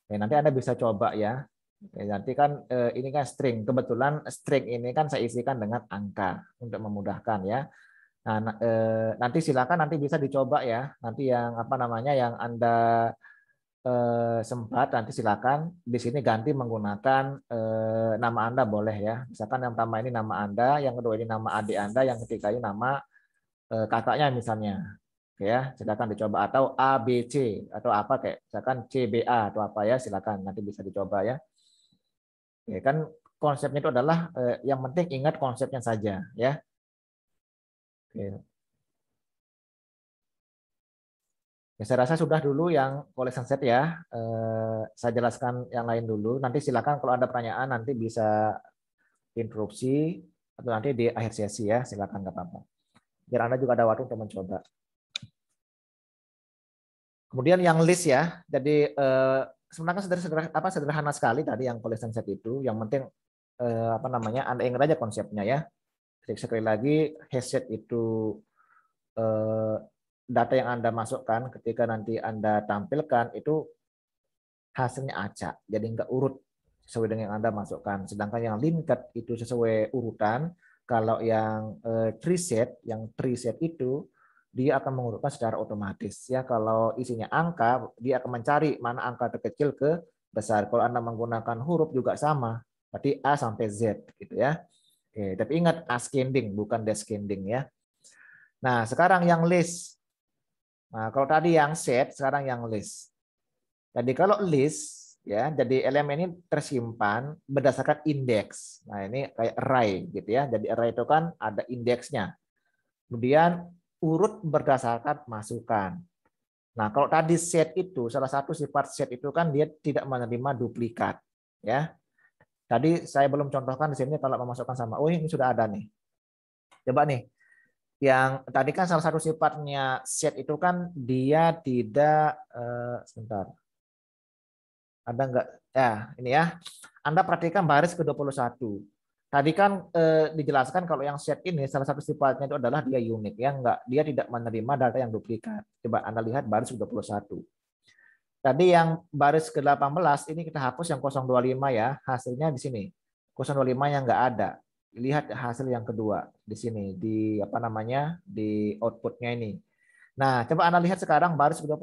ya, nanti anda bisa coba ya Ya, nanti kan eh, ini kan string. Kebetulan string ini kan saya isikan dengan angka untuk memudahkan ya. Nah, eh, nanti silakan nanti bisa dicoba ya. Nanti yang apa namanya yang Anda eh, sempat nanti silakan di sini ganti menggunakan nama Anda boleh ya. Misalkan yang pertama ini nama Anda, yang kedua ini nama adik Anda, yang ketiga ini nama kakaknya misalnya. ya, silakan dicoba atau ABC atau apa kayak misalkan CBA atau apa ya, silakan nanti bisa dicoba ya. Ya kan konsepnya itu adalah eh, yang penting ingat konsepnya saja, ya. Oke. Ya, saya rasa sudah dulu yang collection set ya. Eh, saya jelaskan yang lain dulu. Nanti silakan kalau ada pertanyaan nanti bisa interupsi atau nanti di akhir sesi ya. Silakan nggak apa-apa. Biar Anda juga ada waktu untuk mencoba. Kemudian yang list ya. Jadi eh, sebenarnya kan sederhana apa sederhana sekali tadi yang collection set itu yang penting eh, apa namanya anda ingat aja konsepnya ya jadi sekali lagi headset itu eh, data yang anda masukkan ketika nanti anda tampilkan itu hasilnya acak jadi nggak urut sesuai dengan yang anda masukkan sedangkan yang linked itu sesuai urutan kalau yang eh, tree set yang triset set itu dia akan mengurutkan secara otomatis ya kalau isinya angka dia akan mencari mana angka terkecil ke besar kalau anda menggunakan huruf juga sama berarti a sampai z gitu ya Oke, tapi ingat ascending bukan descending ya nah sekarang yang list nah kalau tadi yang set sekarang yang list jadi kalau list ya jadi elemen ini tersimpan berdasarkan indeks nah ini kayak array gitu ya jadi array itu kan ada indeksnya kemudian urut berdasarkan masukan. Nah, kalau tadi set itu salah satu sifat set itu kan dia tidak menerima duplikat, ya. Tadi saya belum contohkan di sini kalau memasukkan sama. Oh, ini sudah ada nih. Coba nih. Yang tadi kan salah satu sifatnya set itu kan dia tidak eh, sebentar. Ada enggak? Ya, ini ya. Anda perhatikan baris ke-21. Tadi kan eh, dijelaskan kalau yang set ini salah satu sifatnya itu adalah dia unik ya enggak dia tidak menerima data yang duplikat. Coba Anda lihat baris 21. Tadi yang baris ke-18 ini kita hapus yang 025 ya. Hasilnya di sini. 025 yang enggak ada. Lihat hasil yang kedua di sini di apa namanya? di outputnya ini. Nah, coba Anda lihat sekarang baris 21.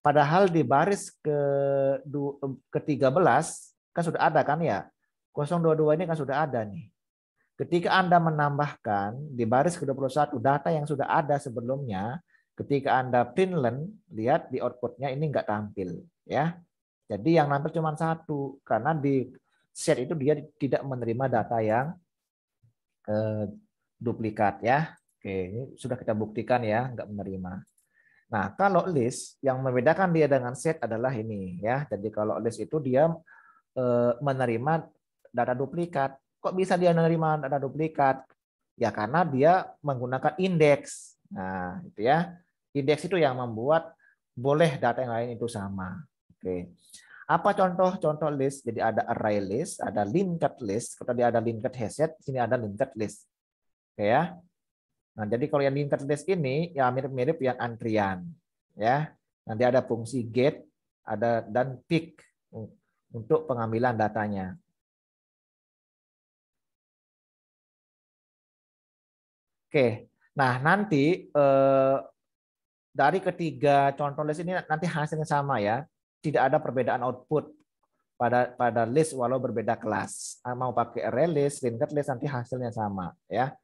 Padahal di baris ke ke-13 kan sudah ada kan ya 022 ini kan sudah ada nih. Ketika Anda menambahkan di baris ke-21 data yang sudah ada sebelumnya, ketika Anda print lihat di outputnya ini nggak tampil. ya. Jadi yang nampil cuma satu, karena di set itu dia tidak menerima data yang eh, duplikat. ya. Oke, ini sudah kita buktikan ya, nggak menerima. Nah, kalau list yang membedakan dia dengan set adalah ini ya. Jadi kalau list itu dia eh, menerima data duplikat. Kok bisa dia menerima data duplikat? Ya karena dia menggunakan indeks. Nah, itu ya. Indeks itu yang membuat boleh data yang lain itu sama. Oke. Apa contoh-contoh list? Jadi ada array list, ada linked list. Kalau dia ada linked hashset, sini ada linked list. Oke ya. Nah, jadi kalau yang linked list ini ya mirip-mirip yang antrian, ya. Nanti ada fungsi get, ada dan pick untuk pengambilan datanya. Oke, nah nanti eh, dari ketiga contoh list ini nanti hasilnya sama ya, tidak ada perbedaan output pada pada list walau berbeda kelas. Ah, mau pakai array list, linked list nanti hasilnya sama ya.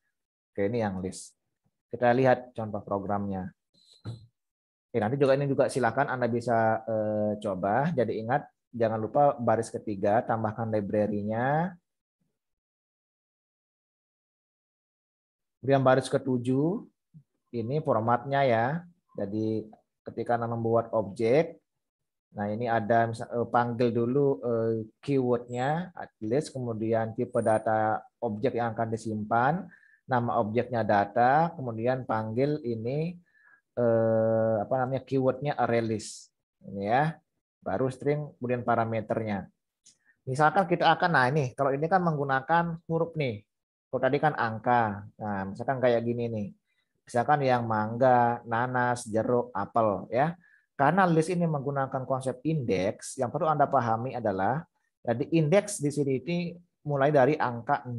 Oke, ini yang list. Kita lihat contoh programnya. Oke, nanti juga ini juga silakan Anda bisa eh, coba. Jadi ingat jangan lupa baris ketiga tambahkan library-nya Kemudian baris ke ketujuh, ini formatnya ya. Jadi ketika Anda membuat objek, nah ini ada eh, panggil dulu eh, keywordnya, list, kemudian tipe data objek yang akan disimpan, nama objeknya data, kemudian panggil ini eh, apa namanya keywordnya array list, ini ya, baru string, kemudian parameternya. Misalkan kita akan, nah ini kalau ini kan menggunakan huruf nih, kalau tadi kan angka. Nah, misalkan kayak gini nih. Misalkan yang mangga, nanas, jeruk, apel ya. Karena list ini menggunakan konsep indeks, yang perlu Anda pahami adalah jadi indeks di sini ini mulai dari angka 0,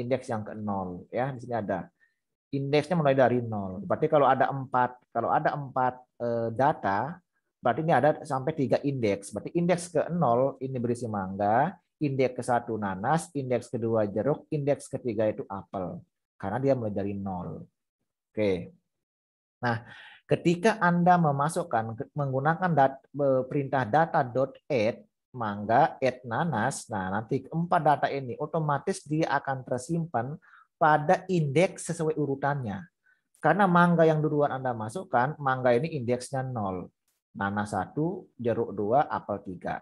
indeks yang ke 0 ya, di sini ada. Indeksnya mulai dari 0. Berarti kalau ada empat, kalau ada 4 eh, data, berarti ini ada sampai tiga indeks. Berarti indeks ke 0 ini berisi mangga, Indeks ke satu nanas, indeks kedua jeruk, indeks ketiga itu apel. Karena dia mulai dari nol. Oke. Nah, ketika Anda memasukkan menggunakan data perintah data.add, mangga, add nanas, nah nanti empat data ini otomatis dia akan tersimpan pada indeks sesuai urutannya. Karena mangga yang duluan Anda masukkan, mangga ini indeksnya nol, Nanas satu, jeruk dua, apel tiga,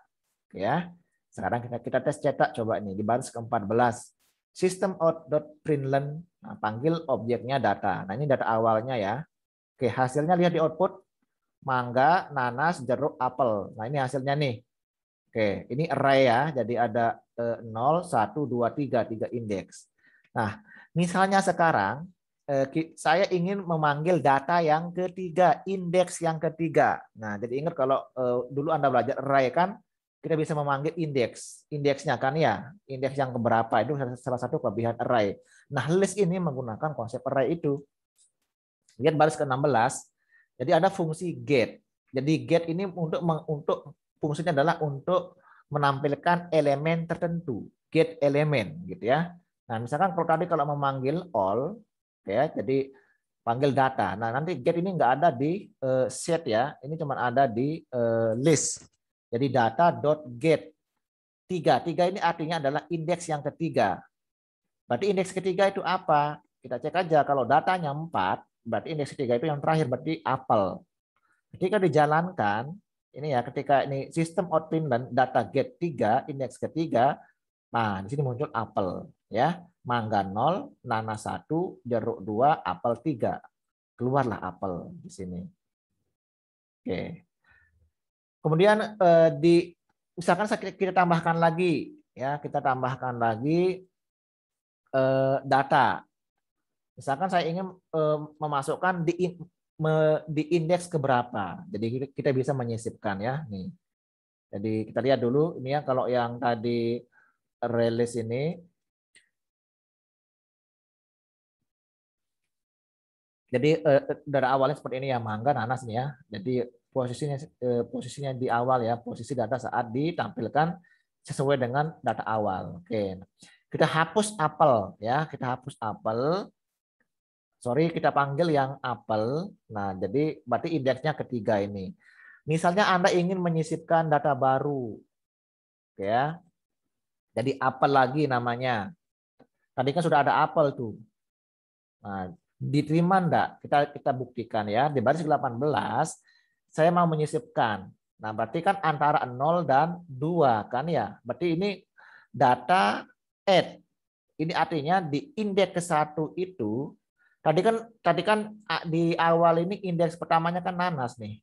Ya. Sekarang kita, kita tes cetak coba nih di baris ke-14. System out.println nah, panggil objeknya data. Nah, ini data awalnya ya. Oke, hasilnya lihat di output mangga, nanas, jeruk, apel. Nah, ini hasilnya nih. Oke, ini array ya. Jadi ada 0, 1, 2, 3, 3 indeks. Nah, misalnya sekarang eh, saya ingin memanggil data yang ketiga, indeks yang ketiga. Nah, jadi ingat kalau eh, dulu Anda belajar array kan, kita bisa memanggil indeks. Indeksnya kan ya, indeks yang keberapa itu salah satu kelebihan array. Nah, list ini menggunakan konsep array itu. Lihat baris ke-16. Jadi ada fungsi get. Jadi get ini untuk untuk fungsinya adalah untuk menampilkan elemen tertentu, get elemen gitu ya. Nah, misalkan kalau tadi kalau memanggil all ya, jadi panggil data. Nah, nanti get ini enggak ada di uh, set ya. Ini cuma ada di uh, list. Jadi data.get. Tiga. Tiga ini artinya adalah indeks yang ketiga. Berarti indeks ketiga itu apa? Kita cek aja. Kalau datanya empat, berarti indeks ketiga itu yang terakhir. Berarti apel. Ketika dijalankan, ini ya ketika ini sistem out dan data get 3, indeks ketiga, nah di sini muncul apel. ya Mangga nol, nanas satu, jeruk dua, apel tiga. Keluarlah apel di sini. Oke. Kemudian eh, di misalkan kita tambahkan lagi ya, kita tambahkan lagi eh, data. Misalkan saya ingin eh, memasukkan di me, di indeks ke berapa. Jadi kita bisa menyisipkan ya nih. Jadi kita lihat dulu ini ya kalau yang tadi rilis ini Jadi eh, eh dari awalnya seperti ini ya mangga nanas nih ya. Jadi posisinya eh, posisinya di awal ya, posisi data saat ditampilkan sesuai dengan data awal. Oke. Kita hapus apel ya, kita hapus apel. Sorry, kita panggil yang apel. Nah, jadi berarti indeksnya ketiga ini. Misalnya Anda ingin menyisipkan data baru. Ya. Jadi apel lagi namanya. Tadi kan sudah ada apel tuh. Nah, diterima enggak? Kita kita buktikan ya. Di baris 18 saya mau menyisipkan. Nah, berarti kan antara 0 dan 2 kan ya. Berarti ini data add. Ini artinya di indeks ke-1 itu tadi kan tadi kan ah, di awal ini indeks pertamanya kan nanas nih.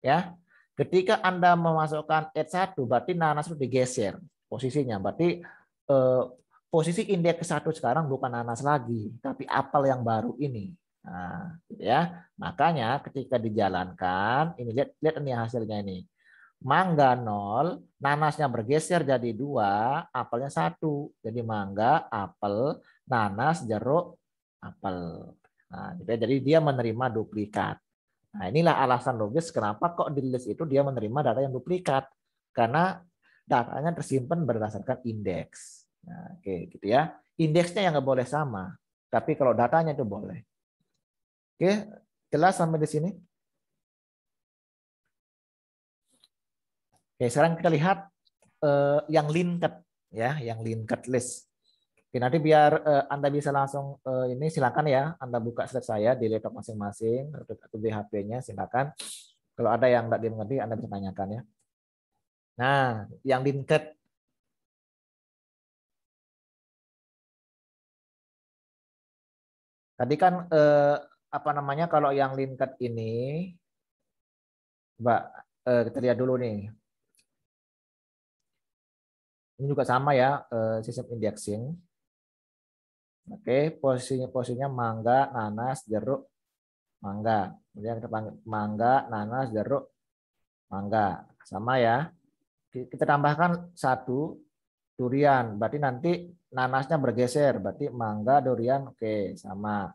Ya. Ketika Anda memasukkan add 1 berarti nanas itu digeser posisinya. Berarti eh, posisi indeks ke-1 sekarang bukan nanas lagi, tapi apel yang baru ini. Nah, gitu ya, makanya ketika dijalankan, ini lihat lihat ini hasilnya ini. Mangga nol, nanasnya bergeser jadi dua, apelnya satu. Jadi mangga, apel, nanas, jeruk, apel. Nah, gitu ya. jadi dia menerima duplikat. Nah, inilah alasan logis kenapa kok di list itu dia menerima data yang duplikat. Karena datanya tersimpan berdasarkan indeks. Nah, oke, gitu ya. Indeksnya yang nggak boleh sama, tapi kalau datanya itu boleh. Oke, jelas sampai di sini? Oke, sekarang kita lihat uh, yang linked ya, yang linked list. Oke, nanti biar uh, Anda bisa langsung uh, ini silakan ya, Anda buka slide saya di laptop masing-masing atau di HP-nya silakan. Kalau ada yang tidak dimengerti Anda bisa tanyakan ya. Nah, yang linked Tadi kan eh, apa namanya kalau yang linked ini Mbak eh, kita lihat dulu nih. Ini juga sama ya eh, sistem indexing. Oke, posisinya posisinya mangga, nanas, jeruk, mangga. Kemudian kita panggil mangga, nanas, jeruk, mangga. Sama ya. Kita tambahkan satu durian. Berarti nanti nanasnya bergeser. Berarti mangga, durian, oke, sama.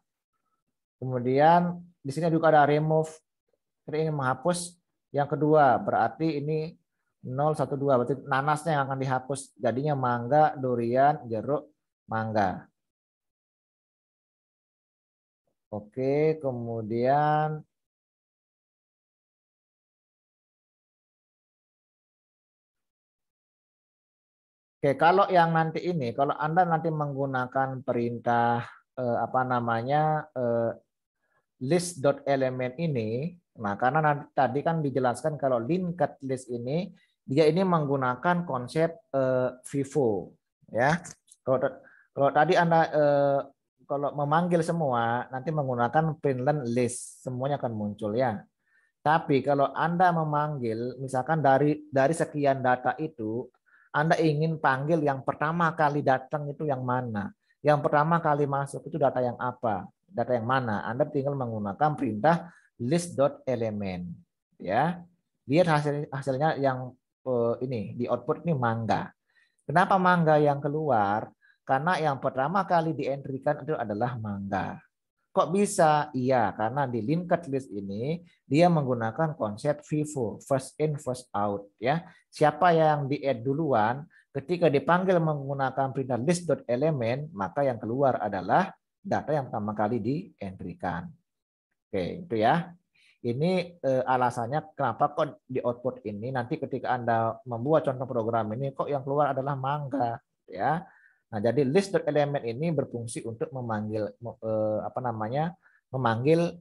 Kemudian di sini juga ada remove. Kita ingin menghapus. Yang kedua berarti ini 012 berarti nanasnya yang akan dihapus. Jadinya mangga, durian, jeruk, mangga. Oke, kemudian Oke, kalau yang nanti ini, kalau Anda nanti menggunakan perintah eh, apa namanya eh, list.element ini, nah karena tadi kan dijelaskan kalau linked list ini dia ini menggunakan konsep uh, eh, FIFO ya. Kalau kalau tadi Anda uh, kalau memanggil semua nanti menggunakan println list semuanya akan muncul ya. Tapi kalau Anda memanggil misalkan dari dari sekian data itu Anda ingin panggil yang pertama kali datang itu yang mana? Yang pertama kali masuk itu data yang apa? data yang mana. Anda tinggal menggunakan perintah list.element ya. Lihat hasil hasilnya yang uh, ini di output ini mangga. Kenapa mangga yang keluar? Karena yang pertama kali dientrikan itu adalah mangga. Kok bisa? Iya, karena di linked list ini dia menggunakan konsep FIFO, first in first out ya. Siapa yang di add duluan ketika dipanggil menggunakan perintah list.element, maka yang keluar adalah data yang pertama kali di kan. Oke, itu ya. Ini eh, alasannya kenapa kok di output ini nanti ketika Anda membuat contoh program ini kok yang keluar adalah mangga, gitu ya. Nah, jadi list elemen ini berfungsi untuk memanggil eh, apa namanya? memanggil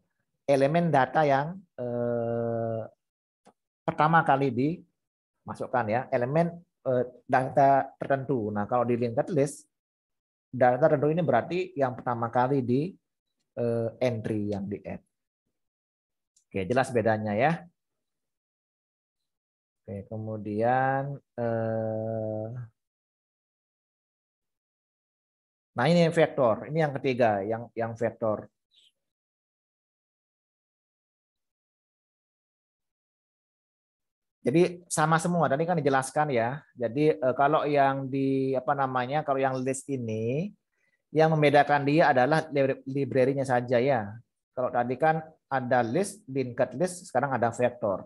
elemen data yang eh, pertama kali dimasukkan ya, elemen data tertentu. Nah, kalau di linked list data redo ini berarti yang pertama kali di eh, entry yang di add. Oke, jelas bedanya ya. Oke, kemudian eh, nah ini vektor, ini yang ketiga, yang yang vektor. Jadi sama semua tadi kan dijelaskan ya. Jadi eh, kalau yang di apa namanya kalau yang list ini yang membedakan dia adalah library-nya saja ya. Kalau tadi kan ada list, linked list, sekarang ada vektor.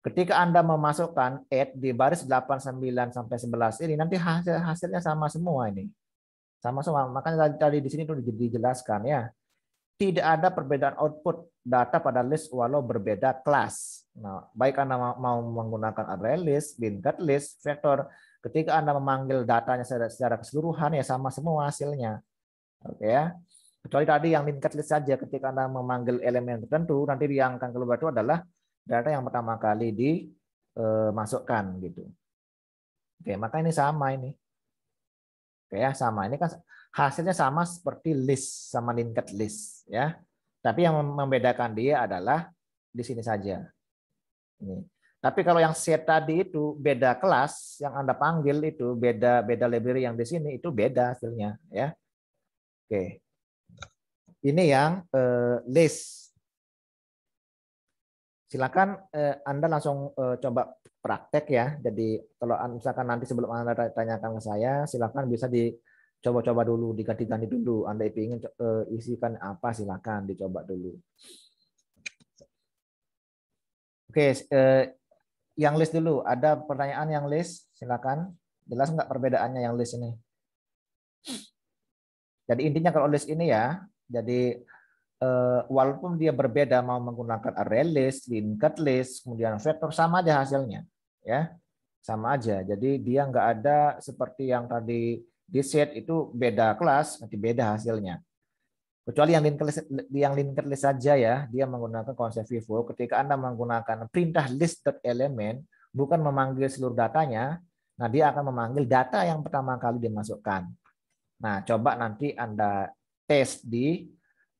Ketika Anda memasukkan add di baris 8, 9 sampai 11 ini nanti hasil hasilnya sama semua ini. Sama semua. Makanya tadi di sini itu dijelaskan ya. Tidak ada perbedaan output data pada list walau berbeda kelas Nah, baik Anda mau menggunakan array list, linked list, vektor, ketika Anda memanggil datanya secara, secara keseluruhan ya sama semua hasilnya. Oke okay, ya. Kecuali tadi yang linked list saja ketika Anda memanggil elemen tertentu nanti yang akan keluar itu adalah data yang pertama kali dimasukkan eh, gitu. Oke, okay, maka ini sama ini. Oke okay, ya, sama. Ini kan hasilnya sama seperti list sama linked list ya. Tapi yang membedakan dia adalah di sini saja. Ini. Tapi kalau yang set tadi itu beda kelas yang Anda panggil itu beda beda library yang di sini itu beda hasilnya ya. Oke. Ini yang uh, list. Silakan uh, Anda langsung uh, coba praktek ya. Jadi kalau misalkan nanti sebelum Anda tanyakan ke saya, silakan bisa dicoba-coba dulu, diganti-ganti dulu. Anda ingin isikan apa silakan dicoba dulu. Oke, eh, yang list dulu. Ada pertanyaan yang list? Silakan. Jelas nggak perbedaannya yang list ini? Jadi intinya kalau list ini ya, jadi eh, walaupun dia berbeda mau menggunakan array list, linked list, kemudian vektor sama aja hasilnya, ya sama aja. Jadi dia nggak ada seperti yang tadi di set itu beda kelas, nanti beda hasilnya. Kecuali yang linked list, yang linked list saja ya, dia menggunakan konsep FIFO. Ketika Anda menggunakan perintah list element, bukan memanggil seluruh datanya, nah dia akan memanggil data yang pertama kali dimasukkan. Nah, coba nanti Anda tes di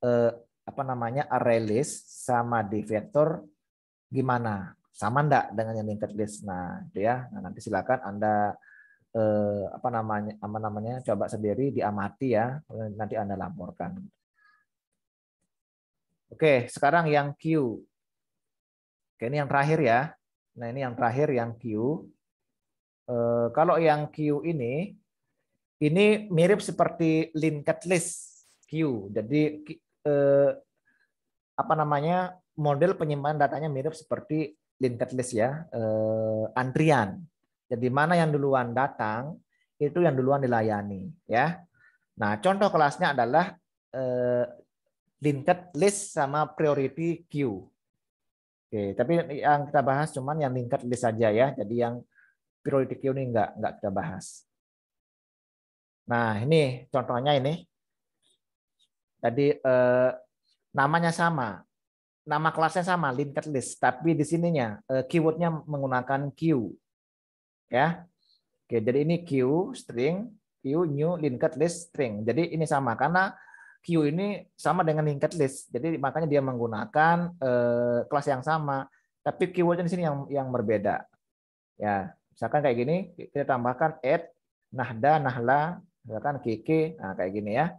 eh, apa namanya array list sama di vector, gimana? Sama enggak dengan yang linked list? Nah, itu ya. Nah, nanti silakan Anda eh, apa namanya apa namanya coba sendiri diamati ya nanti anda laporkan Oke, sekarang yang Q. Oke, ini yang terakhir ya. Nah, ini yang terakhir yang Q. E, kalau yang Q ini, ini mirip seperti linked list Q. Jadi e, apa namanya model penyimpanan datanya mirip seperti linked list ya, e, antrian. Jadi mana yang duluan datang itu yang duluan dilayani ya. Nah, contoh kelasnya adalah linked list sama priority queue. Oke, tapi yang kita bahas cuman yang linked list saja ya. Jadi yang priority queue ini enggak enggak kita bahas. Nah, ini contohnya ini. Tadi eh, namanya sama. Nama kelasnya sama, linked list, tapi di sininya eh, keywordnya menggunakan queue. Ya. Oke, jadi ini queue string, queue new linked list string. Jadi ini sama karena Q ini sama dengan linked list. Jadi makanya dia menggunakan uh, kelas yang sama, tapi keywordnya di sini yang yang berbeda. Ya, misalkan kayak gini kita tambahkan add nahda nahla misalkan kk, nah kayak gini ya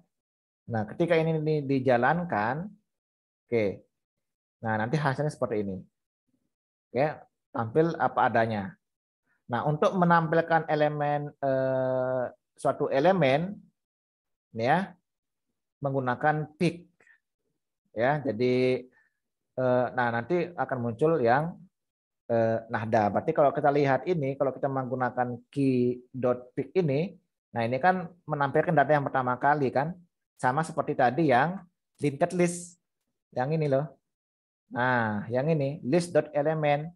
nah ketika ini dijalankan oke okay. nah nanti hasilnya seperti ini oke tampil apa adanya nah untuk menampilkan elemen eh, suatu elemen ya menggunakan pick Ya, jadi eh, nah nanti akan muncul yang eh, nahda. Berarti kalau kita lihat ini, kalau kita menggunakan key dot peak ini, nah ini kan menampilkan data yang pertama kali kan, sama seperti tadi yang linked list, yang ini loh. Nah, yang ini list dot element.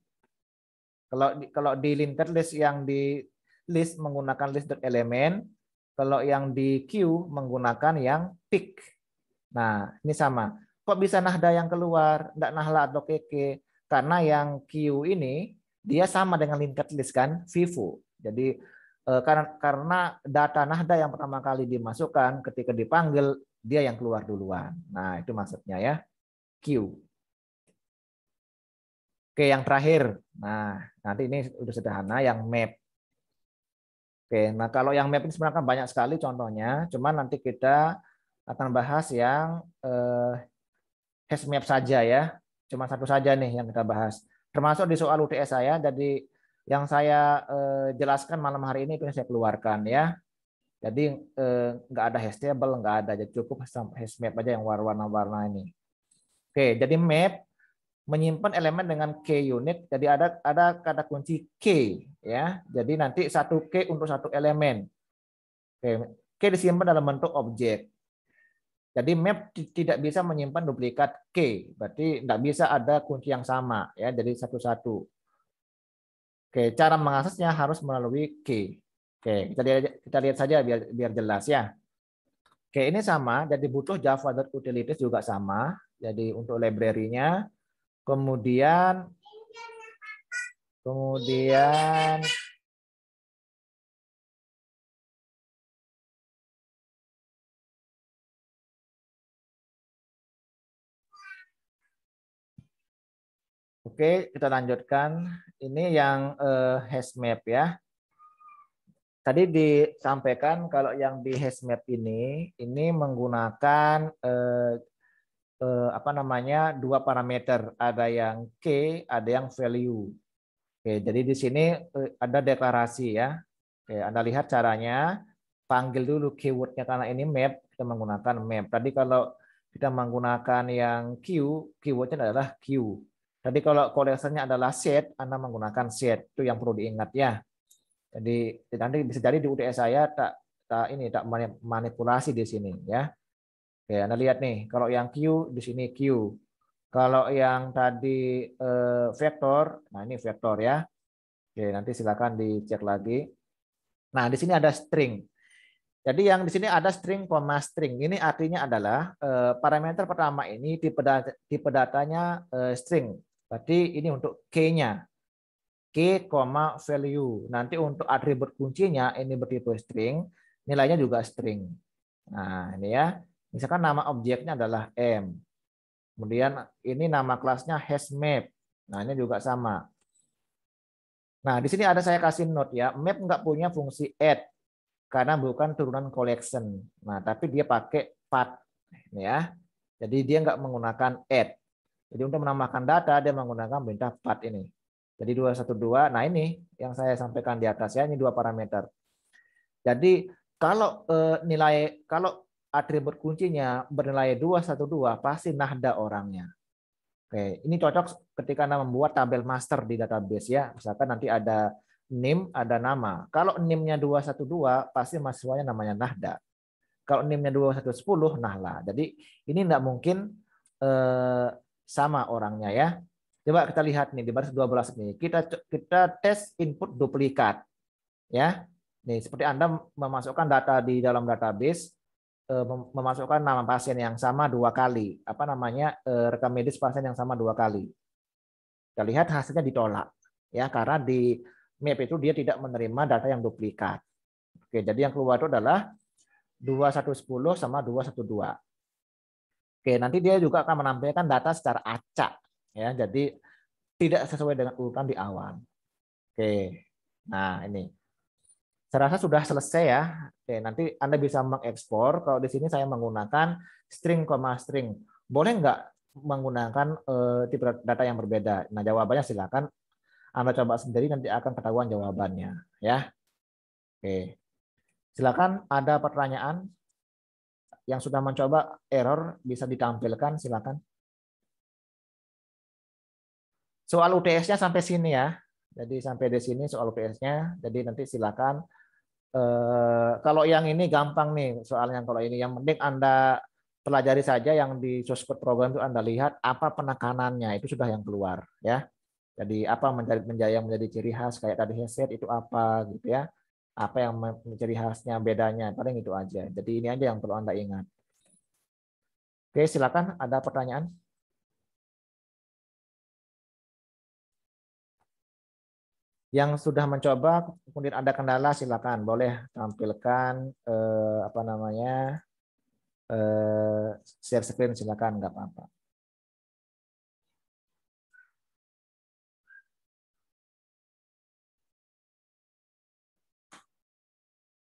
Kalau kalau di linked list yang di list menggunakan list dot element, kalau yang di Q menggunakan yang pick. Nah, ini sama. Kok bisa nahda yang keluar, enggak nahla atau keke? Karena yang Q ini dia sama dengan linked list kan, vivo. Jadi eh, karena karena data nahda yang pertama kali dimasukkan ketika dipanggil dia yang keluar duluan. Nah, itu maksudnya ya. Q. Oke, yang terakhir. Nah, nanti ini sudah sederhana yang map. Oke, nah kalau yang mapping sebenarnya kan banyak sekali contohnya, cuman nanti kita akan bahas yang eh, hash map saja ya, cuma satu saja nih yang kita bahas. Termasuk di soal UTS saya, jadi yang saya eh, jelaskan malam hari ini itu yang saya keluarkan ya. Jadi eh, nggak ada hash table, nggak ada, jadi cukup hash map aja yang warna-warna ini. Oke, jadi map menyimpan elemen dengan k unit. Jadi ada ada kata kunci k ya. Jadi nanti satu k untuk satu elemen. Oke, k disimpan dalam bentuk objek. Jadi map tidak bisa menyimpan duplikat k. Berarti tidak bisa ada kunci yang sama ya. Jadi satu-satu. Oke, cara mengaksesnya harus melalui k. Oke, kita lihat, kita lihat saja biar biar jelas ya. Oke, ini sama. Jadi butuh Java utilities juga sama. Jadi untuk library-nya Kemudian kemudian Oke, kita lanjutkan. Ini yang uh, hash map ya. Tadi disampaikan kalau yang di hash map ini, ini menggunakan uh, Eh, apa namanya dua parameter, ada yang K, ada yang value. Oke, jadi di sini eh, ada deklarasi ya. Oke, Anda lihat caranya, panggil dulu keywordnya karena ini map, kita menggunakan map. Tadi kalau kita menggunakan yang Q, keywordnya adalah Q. Tadi kalau koleksinya adalah set, Anda menggunakan set. Itu yang perlu diingat ya. Jadi nanti bisa jadi di UTS saya tak tak ini tak manipulasi di sini ya. Oke, Anda lihat nih, kalau yang Q di sini Q. Kalau yang tadi eh, vektor, nah ini vektor ya. Oke, nanti silakan dicek lagi. Nah, di sini ada string. Jadi yang di sini ada string, koma string. Ini artinya adalah eh, parameter pertama ini tipe data, tipe datanya eh, string. Berarti ini untuk K-nya. K, value. Nanti untuk atribut kuncinya ini bertipe string, nilainya juga string. Nah, ini ya. Misalkan nama objeknya adalah M. Kemudian ini nama kelasnya has map. Nah, ini juga sama. Nah, di sini ada saya kasih note ya, map nggak punya fungsi add karena bukan turunan collection. Nah, tapi dia pakai path ya. Jadi dia nggak menggunakan add. Jadi untuk menambahkan data dia menggunakan perintah path ini. Jadi 212. Nah, ini yang saya sampaikan di atas ya, ini dua parameter. Jadi kalau eh, nilai kalau atribut kuncinya bernilai 212 pasti nahda orangnya. Oke, ini cocok ketika Anda membuat tabel master di database ya. Misalkan nanti ada NIM, ada nama. Kalau NIM-nya 212 pasti mahasiswanya namanya nahda. Kalau NIM-nya 2110 nahla. Jadi ini tidak mungkin eh, sama orangnya ya. Coba kita lihat nih di baris 12 ini Kita kita tes input duplikat. Ya. Nih, seperti Anda memasukkan data di dalam database, Eh, memasukkan nama pasien yang sama dua kali, apa namanya eh, rekam medis pasien yang sama dua kali. Kita lihat hasilnya ditolak, ya karena di MIP itu dia tidak menerima data yang duplikat. Oke, jadi yang keluar itu adalah 2110 sama 212. Oke, nanti dia juga akan menampilkan data secara acak, ya. Jadi tidak sesuai dengan urutan di awal. Oke, nah ini. Saya rasa sudah selesai ya Oke, nanti Anda bisa mengekspor. Kalau di sini saya menggunakan string, string. Boleh nggak menggunakan uh, tipe data yang berbeda? Nah, jawabannya silakan Anda coba sendiri nanti akan ketahuan jawabannya, ya. Oke. Silakan ada pertanyaan yang sudah mencoba error bisa ditampilkan, silakan. Soal UTS-nya sampai sini ya. Jadi sampai di sini soal UTS-nya. Jadi nanti silakan Eh, kalau yang ini gampang nih soalnya kalau ini yang penting Anda pelajari saja yang di sosmed program itu Anda lihat apa penekanannya itu sudah yang keluar ya. Jadi apa menjadi menjadi menjadi ciri khas kayak tadi headset itu apa gitu ya. Apa yang menjadi khasnya bedanya paling itu aja. Jadi ini aja yang perlu Anda ingat. Oke, silakan ada pertanyaan? Yang sudah mencoba kemudian ada kendala silakan boleh tampilkan eh, apa namanya eh, share screen silakan nggak apa-apa.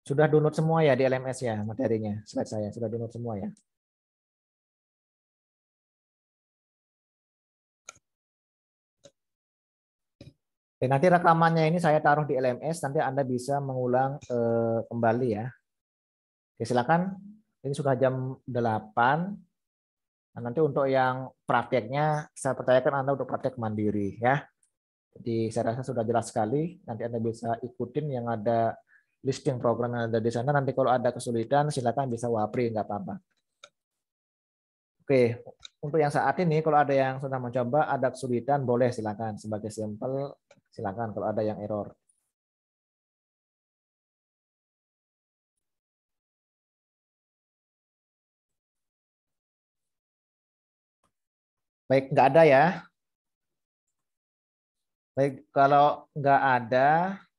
Sudah download semua ya di LMS ya materinya slide saya sudah download semua ya. Oke, nanti rekamannya ini saya taruh di LMS, nanti Anda bisa mengulang eh, kembali ya. Oke, silakan. Ini sudah jam 8. Nah, nanti untuk yang prakteknya, saya percayakan Anda untuk praktek mandiri ya. Jadi saya rasa sudah jelas sekali. Nanti Anda bisa ikutin yang ada listing program yang ada di sana. Nanti kalau ada kesulitan, silakan bisa wapri, nggak apa-apa. Oke, untuk yang saat ini kalau ada yang sudah mencoba, ada kesulitan, boleh silakan sebagai sampel Silakan kalau ada yang error. Baik, nggak ada ya. Baik, kalau nggak ada,